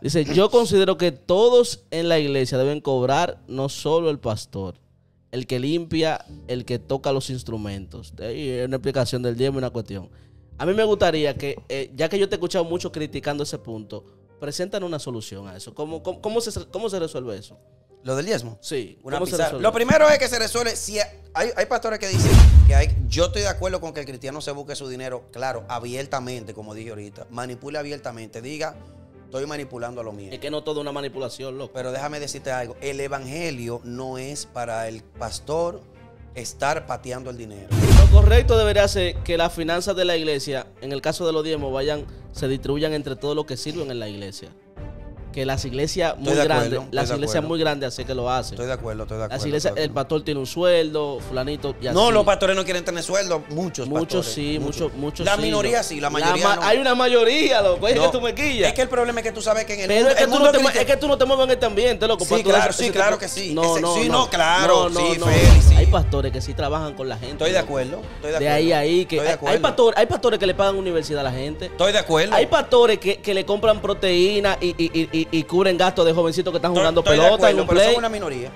Dice, yo considero que todos en la iglesia deben cobrar, no solo el pastor, el que limpia, el que toca los instrumentos. y es una explicación del diezmo y una cuestión. A mí me gustaría que, eh, ya que yo te he escuchado mucho criticando ese punto, presentan una solución a eso. ¿Cómo, cómo, se, resuelve eso? ¿Lo del diezmo? Sí. Una Lo primero es que se resuelve. Si hay, hay pastores que dicen que hay, yo estoy de acuerdo con que el cristiano se busque su dinero, claro, abiertamente, como dije ahorita. Manipule abiertamente. Diga, Estoy manipulando a lo mío. Es que no todo es una manipulación, loco. Pero déjame decirte algo. El evangelio no es para el pastor estar pateando el dinero. Lo correcto debería ser que las finanzas de la iglesia, en el caso de los diezmos, vayan, se distribuyan entre todos los que sirven en la iglesia que las iglesias muy grandes, las iglesias muy grandes así que lo hacen. Estoy de acuerdo, estoy de acuerdo. Las iglesias, el pastor tiene un sueldo, fulanito No, los pastores no quieren tener sueldo, muchos Muchos sí, muchos, muchos La minoría sí, la mayoría no. Hay una mayoría, lo es que tú me quillas. Es que el problema es que tú sabes que en el mundo, es, que tú no te mueves en este ambiente, loco. Sí, pues claro, sí, claro que sí. No, no, sí, no, claro, sí, Félix. Hay pastores que sí trabajan con la gente. Estoy de acuerdo, estoy de acuerdo. De ahí ahí que hay pastores, hay pastores que le pagan universidad a la gente. Estoy de acuerdo. Hay pastores que le compran proteína y y, cubren gastos de jovencitos que están jugando pelota en pero son una minoría.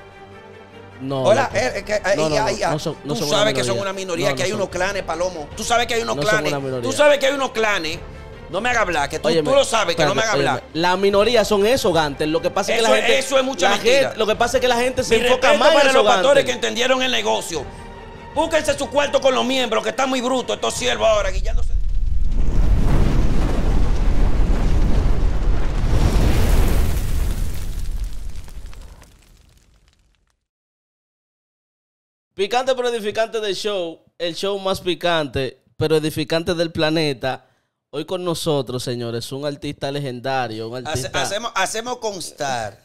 No. no, no, tú sabes que son una minoría, que hay unos clanes, Palomo. Tú sabes que hay unos clanes. Tú sabes que hay unos clanes. No me hagas hablar, que tú, lo sabes, que no me hagas hablar. La minoría son esos, Gantel. Lo que pasa es que la gente. Eso es mucha Gente, lo que pasa es que la gente se Mi enfoca más para en los pastores que entendieron el negocio. Búsquense su cuarto con los miembros, que están muy brutos estos siervos ahora, guillándose. Picante pero edificante del show, el show más picante pero edificante del planeta. Hoy con nosotros, señores, un artista legendario. hacemos, constar.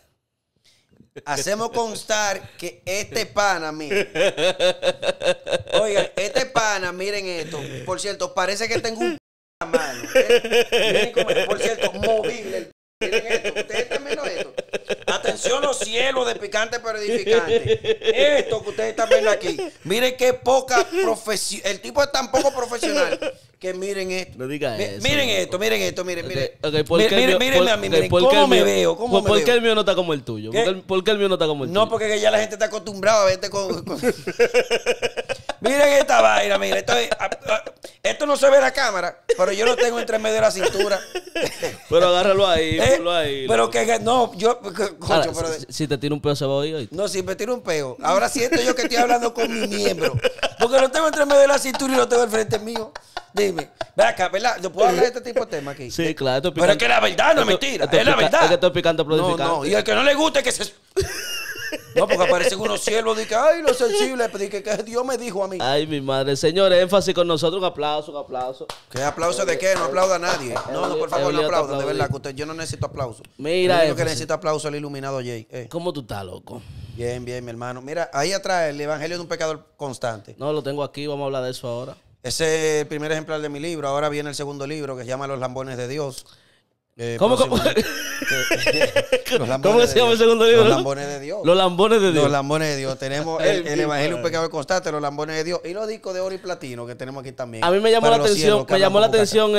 Hacemos constar que este pana, miren. Oigan, este pana, miren esto. Por cierto, parece que tengo un la mano. ¿eh? Miren por cierto, movible. Miren esto. Ustedes esto. Atención los cielos de picante pero edificante. Esto que ustedes están viendo aquí. Miren qué poca profesión. El tipo es tan poco profesional que miren esto. No diga eso. Miren esto, miren esto, miren, miren. miren, a mí, miren. ¿Cómo me veo? ¿Cómo por, qué el mío no está como el tuyo? ¿Por qué, el mío no está como el tuyo? No, porque ya la gente está acostumbrada a verte con... miren esta vaina, miren. Esto, ah, ah, esto no se ve en la cámara, pero yo lo tengo entre medio de la cintura. pero agárralo ahí, ¿Eh? agárralo ahí. Pero que... No, yo... si, te tiro un peo se va a oír. No, si me tiro un peo. Ahora siento yo que estoy hablando con mi miembro. Porque lo tengo entre medio de la cintura y lo tengo al frente mío. Dime. Ve acá, ¿verdad? ¿Yo puedo hablar de este tipo de temas aquí? Sí, claro. Pero es que la verdad no es mentira. es la verdad. Es que estoy picando No, no. Y el que no le guste que se... No, porque aparecen unos cielos de que, ay, lo sensible, pero que, que, Dios me dijo a mí. Ay, mi madre. señor, énfasis con nosotros. Un aplauso, un aplauso. ¿Qué aplauso de qué? No aplauda a nadie. No, no, por favor, no aplauda, De verdad, que usted, yo no necesito aplauso. Mira, Yo que necesito aplauso al iluminado Jay. Eh. ¿Cómo tú estás, loco? Bien, bien, mi hermano. Mira, ahí atrás el evangelio de un pecador constante. No, lo tengo aquí. Vamos a hablar de eso ahora. Ese primer ejemplar de mi libro, ahora viene el segundo libro que se llama Los Lambones de Dios. Eh, ¿Cómo, que cómo? Eh, eh, se llama el segundo libro? Los Lambones de Dios. Los Lambones de Dios. Los Lambones de Dios. Tenemos el, Evangelio Un Pecado Constante, Los Lambones de Dios y los discos de oro y platino que tenemos aquí también. A mí me llamó la atención, me llamó la atención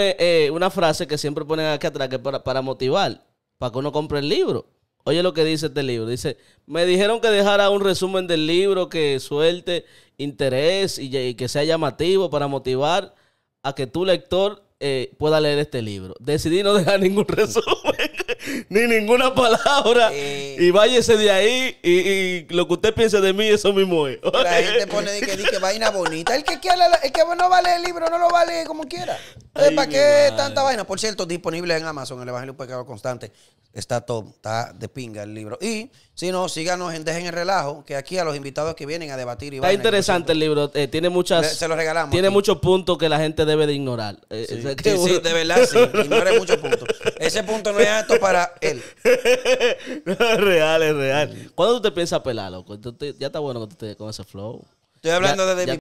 una frase que siempre ponen aquí atrás que para, para motivar, para que uno compre el libro. Oye lo que dice este libro. Dice, me dijeron que dejara un resumen del libro que suelte interés y, que sea llamativo para motivar a que tu lector eh, pueda leer este libro. Decidí no dejar ningún resumen. ni ninguna palabra. Eh. y váyese de ahí y, lo que usted piense de mí, eso mismo es. La gente pone que, vaina bonita. El que, quiera, el que no vale el libro no lo vale como quiera. Eh, ¿Para qué tanta vaina? Por cierto, disponible en Amazon, el Evangelio Pecado Constante. Está todo, está de pinga el libro. Y si no, síganos en Dejen el Relajo, que aquí a los invitados que vienen a debatir y Está interesante el libro, eh, tiene muchas... se lo regalamos. Tiene muchos puntos que la gente debe de ignorar. sí. de verdad, sí. ignora muchos puntos. Ese punto no es alto para él. es real, es real. ¿Cuándo tú te piensas pelarlo? Ya está bueno que tú te con ese flow. Estoy hablando ya, de mi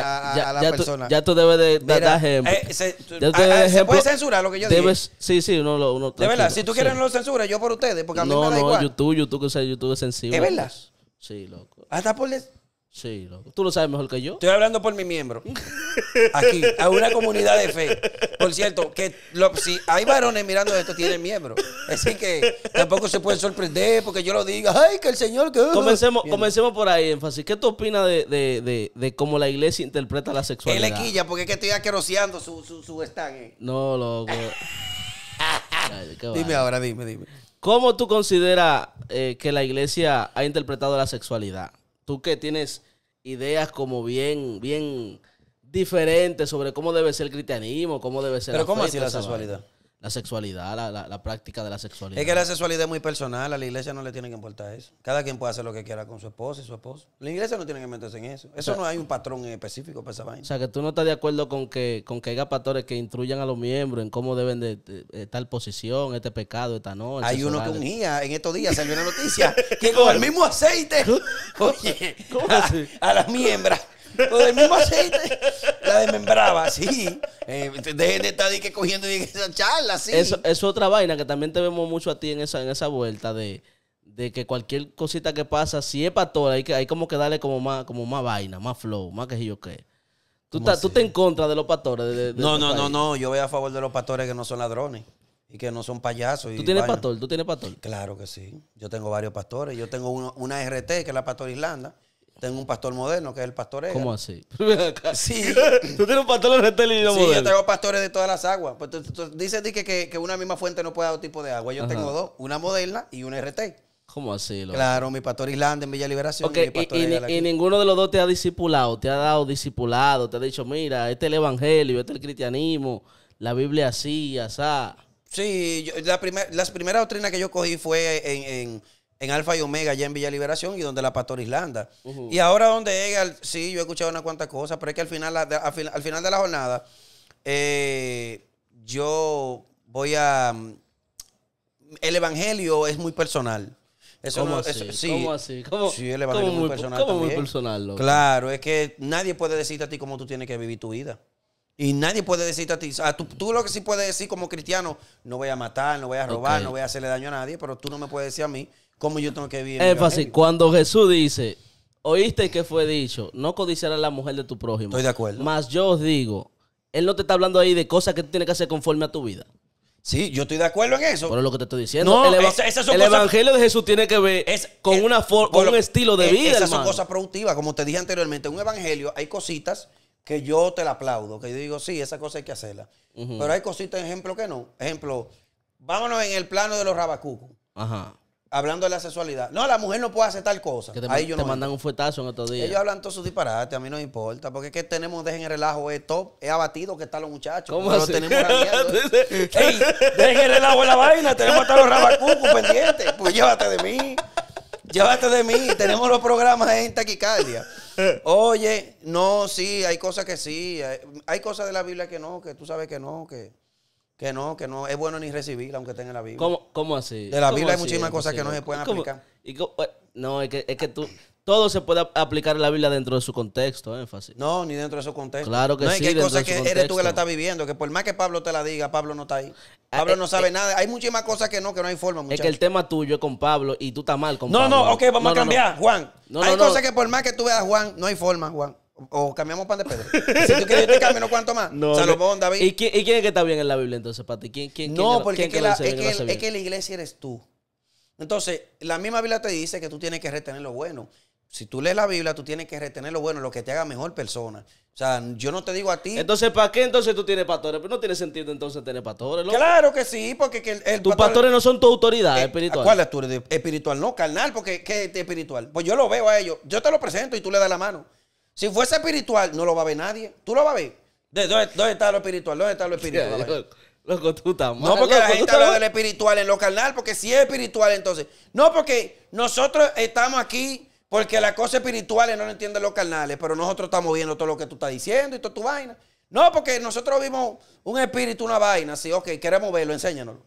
a, la persona. ya tú debes de dar eh, ejemplo. se, ah, ah, puede censurar lo que yo digo? Sí, sí, uno, uno De verdad, si tú quieres no lo censura, yo por ustedes, porque a mí no, me da no, igual. No, YouTube, YouTube, que sea YouTube es sensible. ¿Es verdad? Pues. sí, loco. Hasta ah, por... Les... Sí, loco. Tú lo sabes mejor que yo. Estoy hablando por mi miembro. Aquí, a una comunidad de fe. Por cierto, que lo, si hay varones mirando esto, tienen miembro. Así que tampoco se pueden sorprender porque yo lo diga. ¡Ay, que el Señor! Que... Comencemos, comencemos por ahí, énfasis. ¿Qué tú opinas de, de, cómo la iglesia interpreta la sexualidad? quilla porque es que estoy aqueroseando su, su, su eh. No, loco. dime ahora, dime, dime. ¿Cómo tú consideras eh, que la iglesia ha interpretado la sexualidad? tú que tienes ideas como bien, bien diferentes sobre cómo debe ser el cristianismo, cómo debe ser Pero la sexualidad? la sexualidad, la, la, práctica de la sexualidad. Es que la sexualidad es muy personal, a la iglesia no le tiene que importar eso. Cada quien puede hacer lo que quiera con su esposa y su esposo. La iglesia no tiene que meterse en eso. Eso no hay un patrón específico para esa O sea, que tú no estás de acuerdo con que, con que haya pastores que instruyan a los miembros en cómo deben de, tal posición, este pecado, esta noche. Hay uno que unía en estos días salió una noticia que con el mismo aceite, oye, a, a las miembras con el mismo aceite desmembraba, sí. Eh, de estar que cogiendo y esa charla, sí. Eso es otra vaina que también te vemos mucho a ti en esa, en esa vuelta de, que cualquier cosita que pasa, si es pastor, hay, que, hay como que darle como más, como más vaina, más flow, más que yo qué. Tú, estás tú te en contra de los pastores. Este no, no, no, no. Yo voy a favor de los pastores que no son ladrones y que no son payasos. ¿Tú tienes pastor? ¿Tú tienes pastor? Claro que sí. Yo tengo varios pastores. Yo tengo una RT, que es la Pastor Irlanda, tengo un pastor moderno, que es el pastor Edgar. ¿Cómo así? sí. Tú tienes un pastor de y Sí, yo tengo pastores de todas las aguas. Pues, tú, dices que, una misma fuente no puede dar tipo de agua. Yo tengo dos, una moderna y una RT. ¿Cómo así? Claro, mi pastor Island en Villa Liberación. y, y, y, ninguno de los dos te ha discipulado, te ha dado discipulado, te ha dicho, mira, este es el evangelio, este es el cristianismo, la Biblia así, asá. Sí, la primer, las primeras doctrinas que yo cogí fue en en Alfa y Omega, Ya en Villa Liberación y donde la pastora Islanda. Y ahora donde llega sí, yo he escuchado unas cuantas cosas, pero es que al final, al final de la jornada, eh, yo voy a... Mm, el Evangelio es muy personal. Eso ¿Cómo, así? sí. el evangelio muy, personal. Claro, es que nadie puede decirte a ti cómo tú tienes que vivir tu vida. Y nadie puede decirte a ti. A tú, tú, lo que sí puedes decir como cristiano, no voy a matar, no voy a robar, no voy a hacerle daño a nadie, pero tú no me puedes decir a mí como yo tengo que vivir. Es fácil. Cuando Jesús dice, oíste que fue dicho, no codiciarás a la mujer de tu prójimo. Estoy de acuerdo. Mas yo os digo, él no te está hablando ahí de cosas que tú tienes que hacer conforme a tu vida. Sí, yo estoy de acuerdo en eso. Pero es lo que te estoy diciendo. No, el, evangelio de Jesús tiene que ver es, con, una un estilo de e-, vida. Esas son cosas productivas. Como te dije anteriormente, en un evangelio hay cositas que yo te la aplaudo, que yo digo, sí, esa cosa hay que hacerla. Pero hay cositas, ejemplo, que no. Ejemplo, vámonos en el plano de los rabacucos. Ajá hablando de la sexualidad. No, la mujer no puede hacer tal cosa. te, mandan un fuetazo en estos días. Ellos hablan todos sus disparates, a mí no me importa. Porque es que tenemos, dejen el relajo, es top. Es abatido que están los muchachos. ¿Cómo tenemos dejen el relajo en la vaina, tenemos hasta los rabacucos pendientes. Pues llévate de mí. Llévate de mí. Tenemos los programas en taquicardia. Oye, no, sí, hay cosas que sí. hay cosas de la Biblia que no, que tú sabes que no, que... Que no, que no es bueno ni recibirla, aunque tenga la Biblia. ¿Cómo, cómo así? De la Biblia hay muchísimas cosas que no se pueden aplicar. Eh, no, es que, es que tú todo se puede aplicar en la Biblia dentro de su contexto, énfasis. No, ni dentro de su contexto. Claro que no, sí. Que hay cosas que eres tú que la estás viviendo, que por más que Pablo te la diga, Pablo no está ahí. Ah, Pablo eh, no sabe eh, nada. Hay muchísimas cosas que no, que no hay forma. Es que el tema tuyo es con Pablo y tú estás mal con Pablo. No, no, ok, vamos a cambiar, Juan. hay cosas que por más que tú veas, a Juan, no hay forma, Juan. O cambiamos pan de Pedro. si tú quieres, te cambio, no cuanto más. No, Salomón, David. ¿Y quién, ¿Y quién, es que está bien en la Biblia entonces, Pati? ¿Quién, quién, no, porque es, que la, es, que la iglesia eres tú. Entonces, la misma Biblia te dice que tú tienes que retener lo bueno. Si tú lees la Biblia, tú tienes que retener lo bueno, lo que te haga mejor persona. O sea, yo no te digo a ti. Entonces, ¿para qué entonces tú tienes pastores? Pero no tiene sentido entonces tener pastores, Claro que sí, porque Tus pastores no son tu autoridad eh, espiritual. ¿Cuál es tu espiritual? No, carnal, porque ¿qué es espiritual? Pues yo lo veo a ellos. Yo te lo presento y tú le das la mano. Si fuese espiritual, no lo va a ver nadie. ¿Tú lo vas a ver? dónde, está lo espiritual? ¿Dónde está lo espiritual? tú estás No, porque la gente habla lo espiritual en lo carnal, porque si es espiritual, entonces. No, porque nosotros estamos aquí porque las cosas espirituales no lo entienden los carnales, pero nosotros estamos viendo todo lo que tú estás diciendo y toda tu vaina. No, porque nosotros vimos un espíritu, una vaina, sí, ok, queremos verlo, enséñanoslo.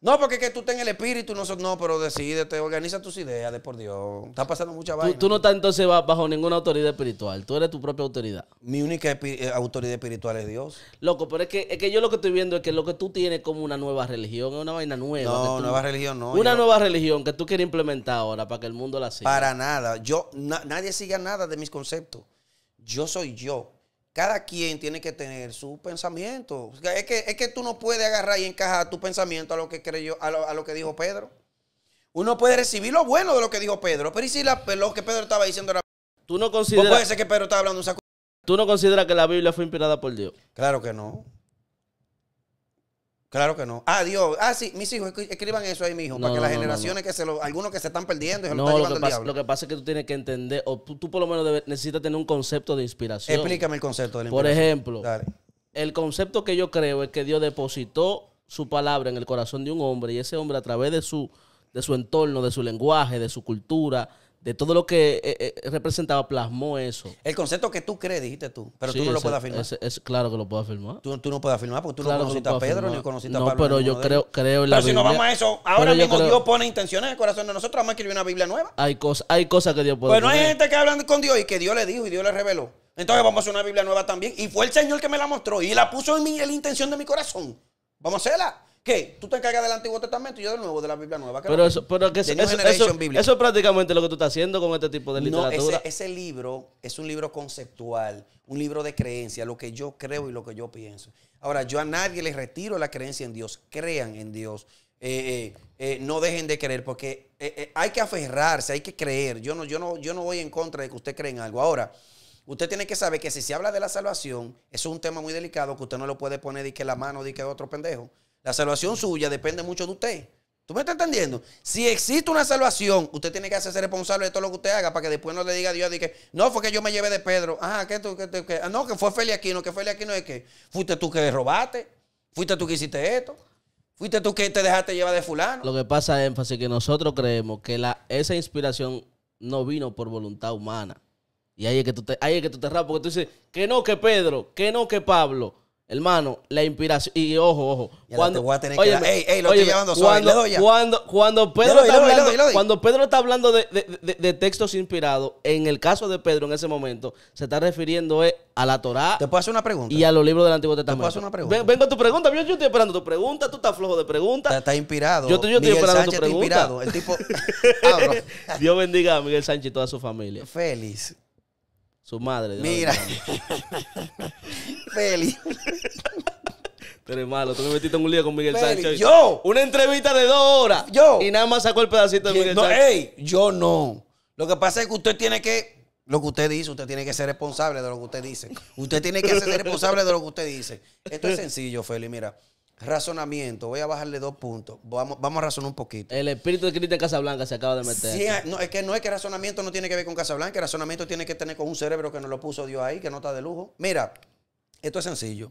No, porque es que tú tengas el espíritu, no, no, pero decídete, organiza tus ideas, de por Dios. Está pasando mucha vaina. Tú, no estás entonces bajo ninguna autoridad espiritual, tú eres tu propia autoridad. Mi única eh, autoridad espiritual es Dios. Loco, pero es que, yo lo que estoy viendo es que lo que tú tienes como una nueva religión, es una vaina nueva. No, nueva religión no. Una nueva religión que tú quieres implementar ahora para que el mundo la siga. Para nada, yo, nadie siga nada de mis conceptos. Yo soy yo cada quien tiene que tener su pensamiento. Es que, tú no puedes agarrar y encajar tu pensamiento a lo que creyó, a lo, que dijo Pedro. Uno puede recibir lo bueno de lo que dijo Pedro, pero ¿y si la, lo que Pedro estaba diciendo era... Tú no que Pedro estaba hablando un saco... ¿Tú no consideras que la Biblia fue inspirada por Dios? Claro que no. Claro que no. Ah, Dios. Ah, sí, mis hijos, escriban eso ahí, mis hijos, para que las generaciones que se lo. Algunos que se están perdiendo y se lo están llevando que, pasa, lo que pasa es que tú tienes que entender, o tú, por lo menos debes, necesitas tener un concepto de inspiración. Explícame el concepto de la inspiración. Por ejemplo, el concepto que yo creo es que Dios depositó su palabra en el corazón de un hombre y ese hombre a través de su, de su entorno, de su lenguaje, de su cultura, de todo lo que eh, eh, representaba, plasmó eso. El concepto que tú crees, dijiste tú, pero tú no lo puedes afirmar. es, claro que lo puedo afirmar. Tú, no puedes afirmar porque tú no conociste a Pedro ni conociste a Pablo. No, pero yo creo, creo en la pero Biblia. Pero si no vamos a eso, ahora mismo Dios pone intenciones en el corazón de nosotros, vamos a escribir una Biblia nueva. Hay cosas hay cosas que Dios puede Pero no hay gente que habla con Dios y que Dios le dijo y Dios le reveló. Entonces vamos a hacer una Biblia nueva también. Y fue el Señor que me la mostró y la puso en, mí en la intención de mi corazón. Vamos a hacerla. ¿Qué? Tú te encargas del Antiguo Testamento y yo de Nuevo, de la Biblia Nueva. Pero eso, pero que eso, eso, es prácticamente lo que tú estás haciendo con este tipo de literatura. ese, libro es un libro conceptual, un libro de creencia, lo que yo creo y lo que yo pienso. Ahora, yo a nadie le retiro la creencia en Dios. Crean en Dios. Eh, eh, eh, no dejen de creer porque hay que aferrarse, hay que creer. Yo no, yo, no, yo no voy en contra de que usted cree en algo. Ahora, Usted tiene que saber que si se habla de la salvación, es un tema muy delicado que usted no lo puede poner de que la mano de que otro pendejo. La salvación suya depende mucho de usted. ¿Tú me estás entendiendo? Si existe una salvación, usted tiene que hacerse responsable de todo lo que usted haga para que después no le diga a Dios, que, no, fue que yo me llevé de Pedro. Ah, que tú, que, que, ah, no, que fue Aquino que Aquino es que fuiste tú que robaste, fuiste tú que hiciste esto. Fuiste tú que te dejaste llevar de fulano. Lo que pasa es énfasis que nosotros creemos que la, esa inspiración no vino por voluntad humana. Y ahí es que tú te, ahí que te porque tú dices, que no, que Pedro, que no, que Pablo. Hermano, la inspiración. Y ojo, ojo. cuando, te voy a tener que. Ey, ey, lo estoy llevando Cuando, Cuando, Pedro está hablando, cuando Pedro está hablando de, textos inspirados, en el caso de Pedro en ese momento, se está refiriendo eh, a la Torá. ¿Te puedo hacer una pregunta? Y a los libros del Antiguo Testamento. ¿Te puedo hacer una pregunta? vengo a tu pregunta. Yo, estoy esperando tu pregunta. Tú estás flojo de preguntas. está inspirado. Yo, estoy esperando Sánchez tu pregunta. inspirado. El tipo. Dios bendiga a Miguel Sánchez y toda su familia. feliz su madre. Mira. Feli. Tú eres malo. Tú me metiste en un día con Miguel Sánchez. Yo. Una entrevista de dos horas. Yo. Y nada más sacó el pedacito de Miguel no, Ey, yo no. Lo que pasa es que usted tiene que lo que usted dice, usted tiene que ser responsable de lo que usted dice. Usted tiene que ser responsable de lo que usted dice. Esto es sencillo, Feli. Mira, razonamiento, voy a bajarle dos puntos. Vamos, vamos a razonar un poquito. El espíritu de Cristo en Casablanca se acaba de meter. Sí, no, es que no es que razonamiento no tiene que ver con Casablanca, el razonamiento tiene que tener con un cerebro que nos lo puso Dios ahí, que no está de lujo. Mira, esto es sencillo.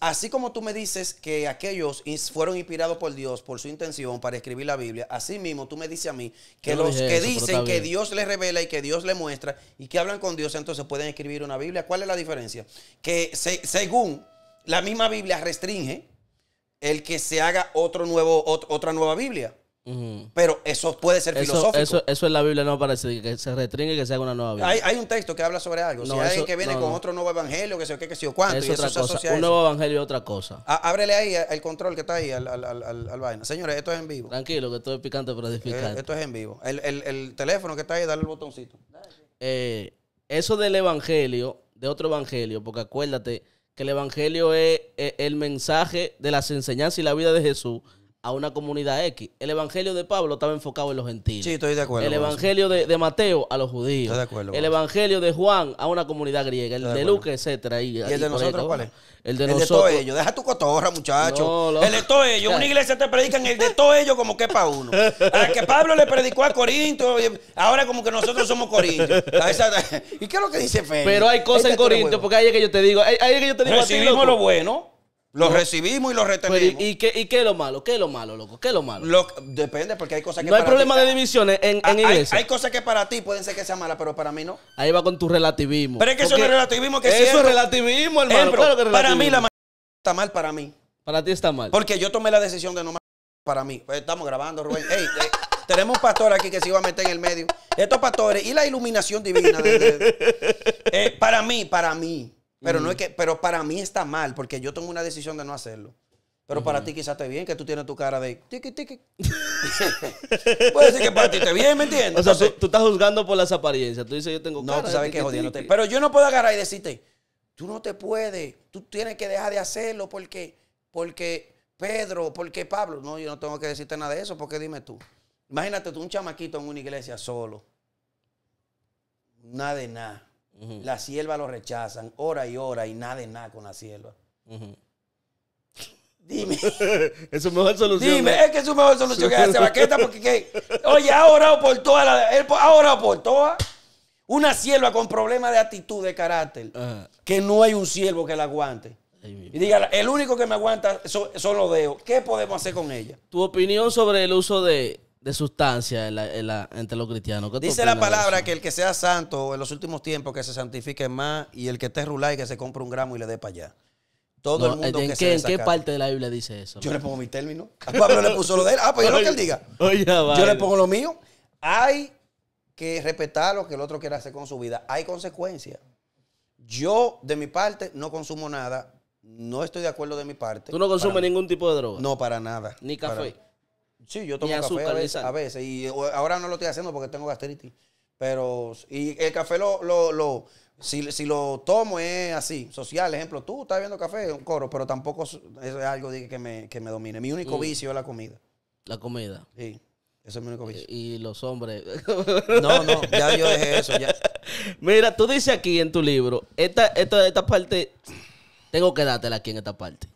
Así como tú me dices que aquellos fueron inspirados por Dios, por su intención para escribir la Biblia, así mismo tú me dices a mí que los que dicen que Dios les revela y que Dios les muestra y que hablan con Dios, entonces pueden escribir una Biblia. ¿Cuál es la diferencia? Que según la misma Biblia restringe el que se haga otro nuevo, otra nueva Biblia. Pero eso puede ser filosófico. Eso, es la Biblia no parece que se restringe que se haga una nueva Biblia. Hay, un texto que habla sobre algo. si hay alguien que viene con otro nuevo evangelio, que sé qué, que sé cuánto. Es otra un nuevo evangelio es otra cosa. ábrele ahí el control que está ahí al, vaina. Señores, esto es en vivo. Tranquilo, que esto es picante, pero es eh, esto es en vivo. El, teléfono que está ahí, dale el botoncito. Eh, eso del evangelio, de otro evangelio, porque acuérdate que el Evangelio es el mensaje de las enseñanzas y la vida de Jesús a una comunidad X. El evangelio de Pablo estaba enfocado en los gentiles. Sí, estoy de acuerdo. El evangelio de, Mateo a los judíos. Estoy de acuerdo. El evangelio de Juan a una comunidad griega. El de, Lucas, etcétera. ¿Y el de nosotros cuál es? El de, el nosotros. de todo ellos. Deja tu cotorra, muchachos El de todos ellos. Una iglesia te predica en el de todos ellos como que es para uno. Al que Pablo le predicó a Corinto, ahora como que nosotros somos Corinto. ¿Y qué es lo que dice Fe? Pero hay cosas este en este Corinto, porque ahí es que yo te digo, ahí es que yo te digo a ti, lo bueno. Los recibimos y los retenemos. ¿y, qué, ¿y, qué, es lo malo? ¿Qué es lo malo, loco? ¿Qué es lo malo? depende, porque hay cosas que. No hay problema de divisiones en, ah, hay, iglesia. Hay cosas que para ti pueden ser que sean malas, pero para mí no. Ahí va con tu relativismo. Pero es que eso no es relativismo. Que eso es relativismo, hermano. Para mí la está mal para mí. Para ti está mal. Porque yo tomé la decisión de no para mí. Pues, estamos grabando, Rubén. Eh, tenemos un pastor aquí que se iba a meter en el medio. Estos pastores y la iluminación divina. Eh, para mí, para mí pero no mm. es que, pero para mí está mal, porque yo tomo una decisión de no hacerlo. Pero para ti quizás te bien que tú tienes tu cara de tiki tiki. Puede decir que para ti te bien, ¿me entiendes? O sea, tú, estás juzgando por las apariencias. Tú dices, yo tengo cara. No, tú sabes que jodiéndote. Pero yo no puedo agarrar y decirte, tú no te puedes, tú tienes que dejar de hacerlo porque, porque Pedro, porque Pablo. No, yo no tengo que decirte nada de eso, porque dime tú. Imagínate tú un chamaquito en una iglesia solo. Nada de nada. La sierva lo rechazan, hora y hora, y nada de nada con la sierva. Dime. es su mejor solución. Dime, es que es su mejor solución que hace vaqueta porque Oye, ha orado por toda la, orado por toda. Una sierva con problemas de actitud, de carácter, que no hay un siervo que la aguante. y diga, el único que me aguanta son, son los dedos. ¿Qué podemos hacer con ella? Tu opinión sobre el uso de de sustancia entre los cristianos. Dice la palabra que el que sea santo en los últimos tiempos que se santifique más y el que esté y que se compre un gramo y le dé para allá. Todo el mundo eh, ¿en qué, parte de la Biblia dice eso? Yo le pongo mi término. Ah, pues, le puso lo de él. Ah, pues yo lo que él diga. Yo le pongo lo mío. Hay que respetar lo que el otro quiera hacer con su vida. Hay consecuencias. Yo, de mi parte, no consumo nada. No estoy de acuerdo de mi parte. ¿Tú no consumes ningún tipo de droga? No, para nada. Ni café. Sí, yo tomo café a veces, Y ahora no lo estoy haciendo porque tengo gastritis. Pero, y el café lo, lo, si, lo tomo es así, social. Ejemplo, tú estás viendo café, un coro, pero tampoco es algo que me, que me domine. Mi único mm. vicio es la comida. La comida. Sí. Eso es mi único vicio. Y los hombres. No, no, ya yo dejé eso. Mira, tú dices aquí en tu libro, esta, esta, esta parte, tengo que dártela aquí en esta parte.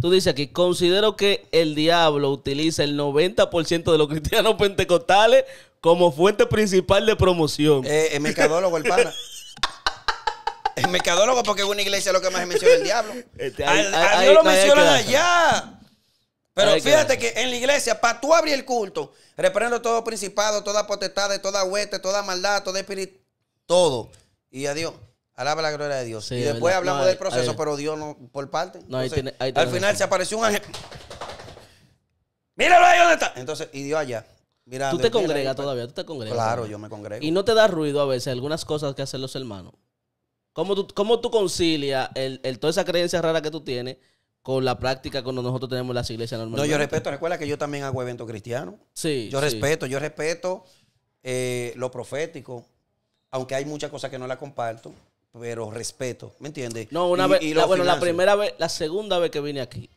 Tú dices aquí, considero que el diablo utiliza el 90% de los cristianos pentecostales como fuente principal de promoción. Eh, el mercadólogo, el pana. El mercadólogo, porque en una iglesia lo que más menciona el diablo. Este, lo mencionan allá. Pero fíjate que en la iglesia, para tú abrir el culto, reprendo todo principado, toda potestad, toda hueste, toda maldad, todo espíritu, todo. Y adiós. Alaba la gloria de Dios. y después hablamos del proceso, pero Dios no, por parte. al final se apareció un ángel. Míralo ahí donde está. Entonces, y Dios allá. tú te congregas pues. todavía, tú te congregas. Claro, yo me congrego. Y no te da ruido a veces algunas cosas que hacen los hermanos. ¿Cómo tú, cómo tú concilias el, toda esa creencia rara que tú tienes con la práctica cuando nosotros tenemos las iglesias normales? No, yo respeto, recuerda que yo también hago evento cristiano Sí. Yo respeto, yo respeto eh, lo profético, aunque hay muchas cosas que no la comparto pero respeto, ¿me entiendes? No, una vez, y bueno, la primera vez, la segunda vez que vine aquí,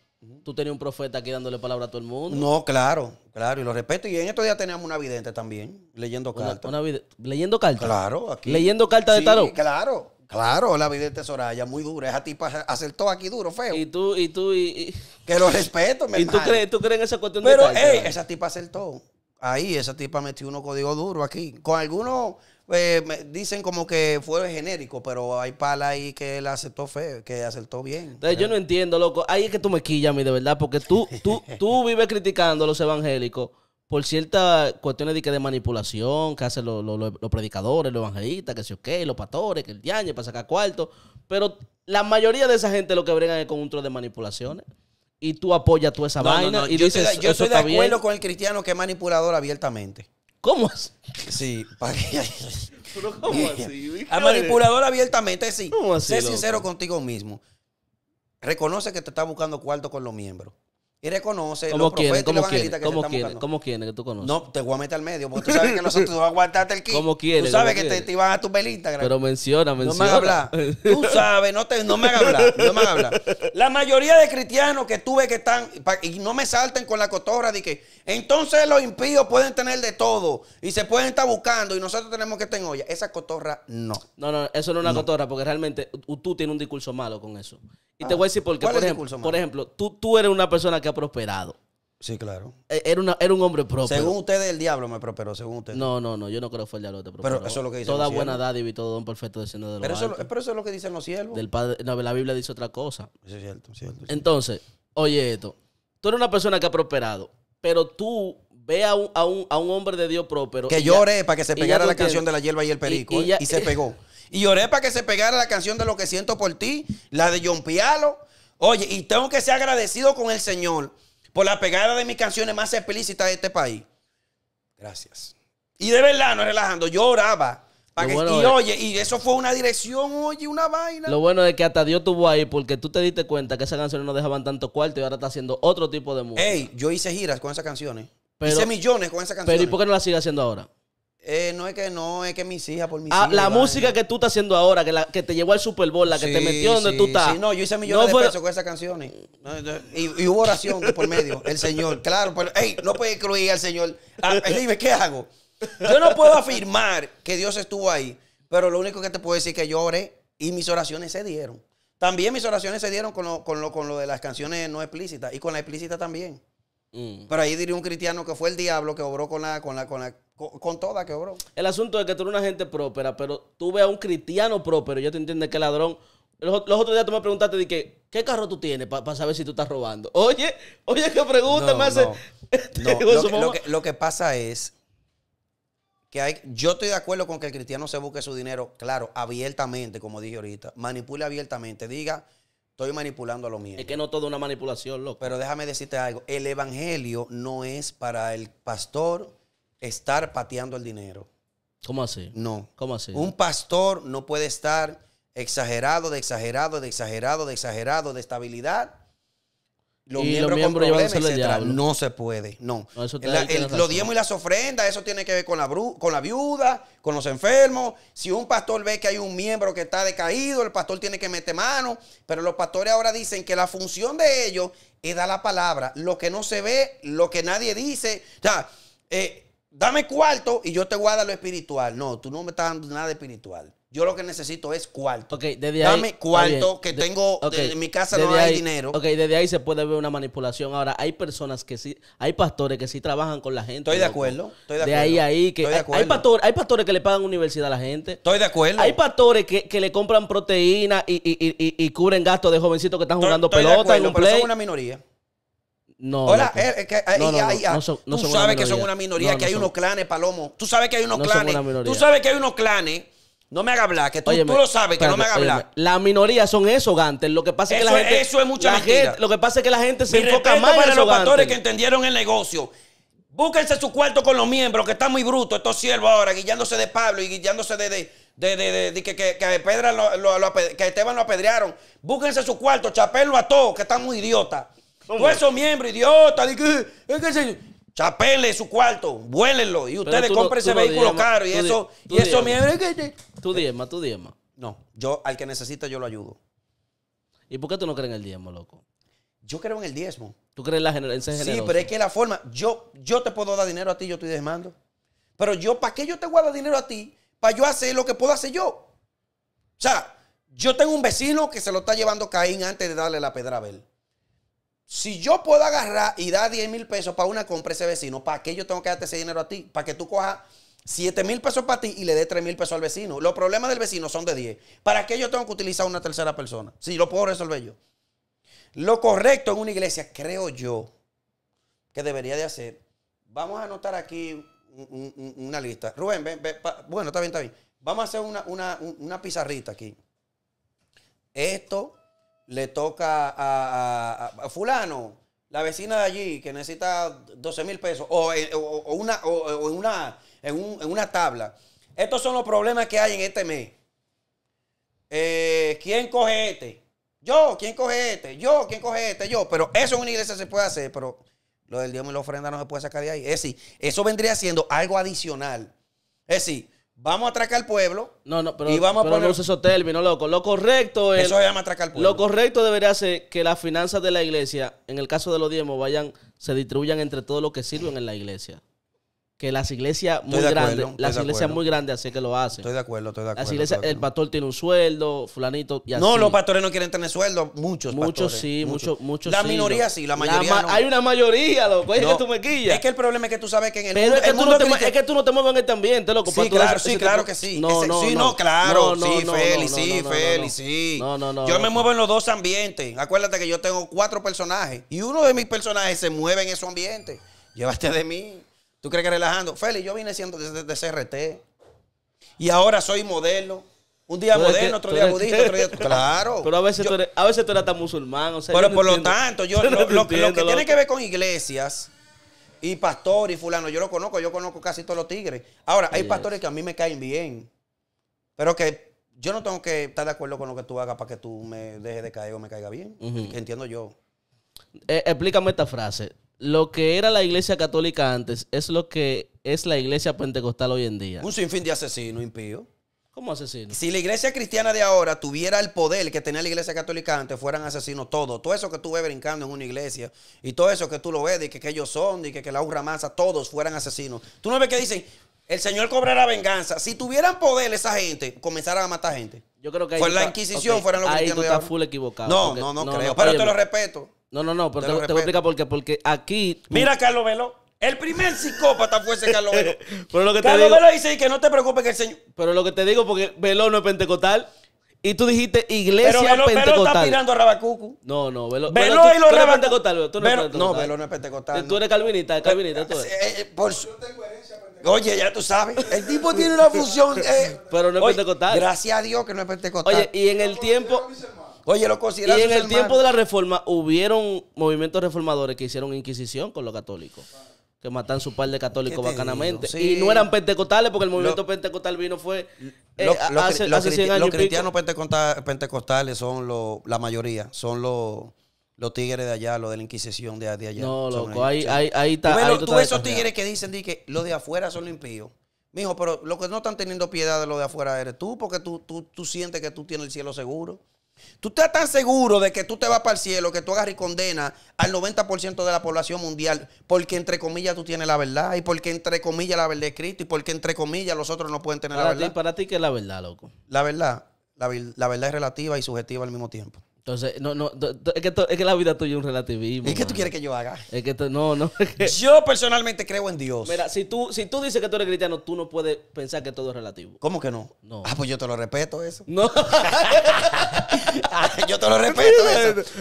tú tenías un profeta aquí dándole palabra a todo el mundo. No, claro, claro, y lo respeto. Y en estos días teníamos una vidente también, leyendo cartas. ¿Leyendo cartas? Claro, aquí. ¿Leyendo cartas de sí, tarot? claro. Claro, la vidente Soraya, muy dura. Esa tipa acertó aquí duro, feo. Y tú, y tú, y. Que lo respeto, mi ¿Y tú crees, tú crees en esa cuestión de Pero, esa tipa acertó. Ahí, esa tipa metió unos códigos duros aquí. Con algunos pues dicen como que fue genérico, pero hay pala ahí que él aceptó fe, que aceptó bien. yo no entiendo, loco. Ahí es que tú me quillas a mí, de verdad, porque tú, tú, tú vives criticando a los evangélicos por ciertas cuestiones de, de manipulación que hacen los, los, predicadores, los evangelistas, que sé ok, los pastores, que el diaño para sacar cuarto. Pero la mayoría de esa gente lo que bregan es con un de manipulaciones y tú apoyas tú esa vaina y yo dices, estoy, yo estoy de acuerdo con el cristiano que es manipulador abiertamente. ¿Cómo así? Sí, para que... Pero ¿cómo así? manipulador abiertamente, sí. ¿Cómo sé sincero contigo mismo. Reconoce que te está buscando cuarto con los miembros y reconoce los profetas y los que ¿cómo se ¿Cómo que tú conoces? No, te voy a meter al medio, porque tú sabes que nosotros a aguantaste el kit. ¿Cómo Tú sabes que te, iban a tus Pero menciona, menciona. No me hagas hablar. Tú sabes, no, te, no me hagas hablar, no me La mayoría de cristianos que tuve que están, y no me salten con la cotorra de que entonces los impíos pueden tener de todo y se pueden estar buscando y nosotros tenemos que estar en olla. Esa cotorra no. No, no, eso no es una cotorra, porque realmente tú tienes un discurso malo con eso. Y te voy a decir por ejemplo, por ejemplo, tú, tú eres una persona que ha prosperado. Sí, claro. E, era, una, era un hombre propio. Según ustedes, el diablo me prosperó, según ustedes. No, no, no, yo no creo que fue el diablo que te prosperó. Pero eso es lo que dicen Toda buena dádiva y todo don perfecto desciende de los pero eso, pero eso es lo que dicen los cielos. Del padre, no, la Biblia dice otra cosa. Eso es cierto, cierto. Entonces, oye esto. Tú eres una persona que ha prosperado, pero tú ve a un, a un, hombre de Dios próspero. Que lloré para que se pegara la canción de la hierba y el perico, eh, y se pegó. Y lloré para que se pegara la canción de Lo que siento por ti, la de John Pialo. Oye, y tengo que ser agradecido con el Señor por la pegada de mis canciones más explícitas de este país. Gracias. Y de verdad, no relajando, yo oraba. y oye, y eso fue una dirección, oye, una vaina. Lo bueno es que hasta Dios tuvo ahí porque tú te diste cuenta que esas canciones no dejaban tanto cuarto y ahora está haciendo otro tipo de música. Ey, yo hice giras con esas canciones. hice millones con esas canciones. Pero ¿y por qué no las sigue haciendo ahora? Eh, no es que no, es que mis hijas por mis ah, La música que tú estás haciendo ahora, que, que te llevó al Super Bowl, la que te metió donde tú estás. Sí, no, yo hice millones de pesos con esas canciones. Y, hubo oración por medio, el Señor. Claro, pero, no puede incluir al Señor. Ah, eh, dime, ¿qué hago? Yo no puedo afirmar que Dios estuvo ahí, pero lo único que te puedo decir es que yo oré y mis oraciones se dieron. También mis oraciones se dieron con lo, con lo, con lo de las canciones no explícitas y con la explícita también. Mm. Pero ahí diría un cristiano que fue el diablo que obró con con toda que obró. El asunto es que tú eres una gente própera pero tú ves a un cristiano próspero, Yo te entiendes que ladrón. Los, otros días tú me preguntaste de que, ¿qué carro tú tienes para saber si tú estás robando? Oye, oye, qué pregunta lo, que, lo, que, pasa es que hay, yo estoy de acuerdo con que el cristiano se busque su dinero, claro, abiertamente, como dije ahorita, manipule abiertamente, diga Estoy manipulando a lo mío. Es que no todo es una manipulación, loco. Pero déjame decirte algo. El evangelio no es para el pastor estar pateando el dinero. ¿Cómo así? No. ¿Cómo así? Un pastor no puede estar exagerado, de exagerado, de exagerado, de exagerado, de estabilidad con problemas, No se puede, no. los diezmos y las ofrendas, eso tiene que ver con la, con la viuda, con los enfermos. Si un pastor ve que hay un miembro que está decaído, el pastor tiene que meter mano. Pero los pastores ahora dicen que la función de ellos es dar la palabra. Lo que no se ve, lo que nadie dice. O sea, eh, dame cuarto y yo te voy lo espiritual. No, tú no me estás dando nada espiritual. Yo lo que necesito es cuarto. desde Dame cuarto, que tengo, eh, en mi casa no hay dinero. Ok, desde ahí se puede ver una manipulación. Ahora, hay personas que sí, hay pastores que sí trabajan con la gente. Estoy de acuerdo, estoy de acuerdo. De ahí ahí, que hay, hay, pastores, que le pagan universidad a la gente. Estoy de acuerdo. Hay pastores que, le compran proteína y, y, cubren gastos de jovencitos que están jugando pelota en play. Pero son una minoría. No. Hola, es que, tú sabes que son una minoría, que hay unos clanes, Palomo. Tú sabes que hay unos clanes. Tú sabes que hay unos clanes no me haga hablar, que tú, lo sabes, que no me haga hablar. La minoría son eso, Gantes. Lo que pasa es que la gente. eso es mucha lo que pasa es que la gente se enfoca más para en los pastores que entendieron el negocio. Búsquense su cuarto con los miembros, que están muy brutos estos siervos ahora, guiándose de Pablo y guiándose de, que, que, que, Esteban lo apedrearon. Búsquense su cuarto, chapelo a todos, que están muy idiotas. Todos esos miembros idiotas. Que, que Chapele su cuarto, vuélenlo y ustedes compren ese vehículo caro y eso, y eso, Tu eh, Tú diezma, tú diezma. No, yo al que necesita yo lo ayudo. ¿Y por qué tú no crees en el diezmo, loco? Yo creo en el diezmo. ¿Tú crees en la generosidad? Sí, pero es que la forma, yo, yo te puedo dar dinero a ti, yo estoy desmando Pero yo, ¿para qué yo te guardo dinero a ti? Para yo hacer lo que puedo hacer yo. O sea, yo tengo un vecino que se lo está llevando Caín antes de darle la pedra a Abel. Si yo puedo agarrar y dar 10 mil pesos para una compra ese vecino, ¿para qué yo tengo que darte ese dinero a ti? Para que tú cojas 7 mil pesos para ti y le dé 3 mil pesos al vecino. Los problemas del vecino son de 10. ¿Para qué yo tengo que utilizar una tercera persona? Si lo puedo resolver yo. Lo correcto en una iglesia, creo yo, que debería de hacer. Vamos a anotar aquí una lista. Rubén, ven, ven, bueno, está bien, está bien. Vamos a hacer una, una pizarrita aquí. Esto le toca a, fulano, la vecina de allí que necesita 12 mil pesos o, eh, una, en, una tabla. Estos son los problemas que hay en este mes. Eh, ¿Quién coge este? Yo, ¿quién coge este? Yo, ¿quién coge este? Yo. Pero eso en una iglesia se puede hacer, pero lo del Dios y la ofrenda no se puede sacar de ahí. Es decir, eso vendría siendo algo adicional. Es decir, Vamos a atracar al pueblo. No, no, pero, vamos a poner... no esos términos, loco. Lo correcto es. Eso se llama atracar al pueblo. Lo correcto debería ser que las finanzas de la iglesia, en el caso de los diezmos, vayan, se distribuyan entre todos los que sirven en la iglesia que las iglesias muy grandes, las iglesias muy grandes así que lo hacen. Estoy de acuerdo, estoy de acuerdo. Las iglesias, el pastor tiene un sueldo, fulanito y así. No, los pastores no quieren tener sueldo, muchos Muchos sí, muchos, muchos La minoría sí, la mayoría no. Hay una mayoría, loco, es que tú me quillas. Es que el problema es que tú sabes que en el mundo, es, que no te, tú no te mueves en este ambiente, loco. Sí, pues claro, sí, claro que sí. No, no, sí, no, claro, sí, Feli, sí, Feli, sí. No, no, no. Yo me muevo en los dos ambientes. Acuérdate que yo tengo cuatro personajes y uno de mis personajes se mueve en esos ambientes. Llévate de mí. ¿Tú crees que relajando? Félix, yo vine siendo de, CRT. Y ahora soy modelo. Un día moderno, otro día budista, otro día. Claro. Pero a veces, tú, eres, tan musulmán. pero por lo tanto, yo, lo, que tiene que ver con iglesias y pastores y fulano, yo lo conozco, yo conozco casi todos los tigres. Ahora, hay pastores que a mí me caen bien, pero que yo no tengo que estar de acuerdo con lo que tú hagas para que tú me dejes de caer o me caiga bien. Entiendo yo. Eh, explícame esta frase lo que era la iglesia católica antes es lo que es la iglesia pentecostal hoy en día. Un sinfín de asesinos impío. ¿Cómo asesinos? Si la iglesia cristiana de ahora tuviera el poder que tenía la iglesia católica antes, fueran asesinos todos. Todo eso que tú ves brincando en una iglesia y todo eso que tú lo ves, de que, ellos son, y que, la urra masa, todos fueran asesinos. Tú no ves que dicen, el Señor cobrará venganza. Si tuvieran poder esa gente, comenzaran a matar gente. Yo creo que ahí Fue la Inquisición, fueran los cristianos. tú full equivocado. No, no, no, creo. pero te lo respeto. No, no, no, pero te, te, voy a explicar por qué. Porque aquí. Mira, Carlos Velo. El primer psicópata fue ese Carlos Velo. pero lo que Carlos Velo dice que no te preocupes que el Señor. Pero lo que te digo, porque Velo no es pentecostal. Y tú dijiste iglesia pero Velo, pentecostal. Velo está tirando a Rabacucu. No, no, Velo. Velo, y los Rabacucu. Tú no, Velo, no, no es pentecostal. Tú eres calvinista, calvinista. Tú eh, eres. Eh, por Oye, ya tú sabes. El tipo tiene una función. Eh. Pero no es pentecostal. Gracias a Dios que no es pentecostal. Oye, y en el tiempo. Oye, lo Y en el tiempo de la reforma hubieron movimientos reformadores que hicieron inquisición con los católicos. Que matan su par de católicos bacanamente. Y no eran pentecostales porque el movimiento pentecostal vino fue Los cristianos pentecostales, son la mayoría, son los los tigres de allá, los de la Inquisición de, allá. No, loco, ahí, ahí, ahí, está. Bueno, tú, esos tigres que dicen di, que los de afuera son los impíos. Mijo, pero los que no están teniendo piedad de los de afuera eres tú, porque tú, tú, tú sientes que tú tienes el cielo seguro. ¿Tú estás tan seguro de que tú te vas para el cielo, que tú agarras y condenas al 90% de la población mundial porque entre comillas tú tienes la verdad y porque entre comillas la verdad es Cristo y porque entre comillas los otros no pueden tener la verdad? Para ti, ¿qué es la verdad, loco? La verdad, la verdad es relativa y subjetiva al mismo tiempo. Entonces, no, no, es que, es que la vida tuya es un relativismo. Es que tú quieres que yo haga? Es que no, no. Yo personalmente creo en Dios. Mira, si tú, si tú dices que tú eres cristiano, tú no puedes pensar que todo es relativo. ¿Cómo que no? No. Ah, pues yo te lo respeto eso. No. Ah, yo te lo respeto eso.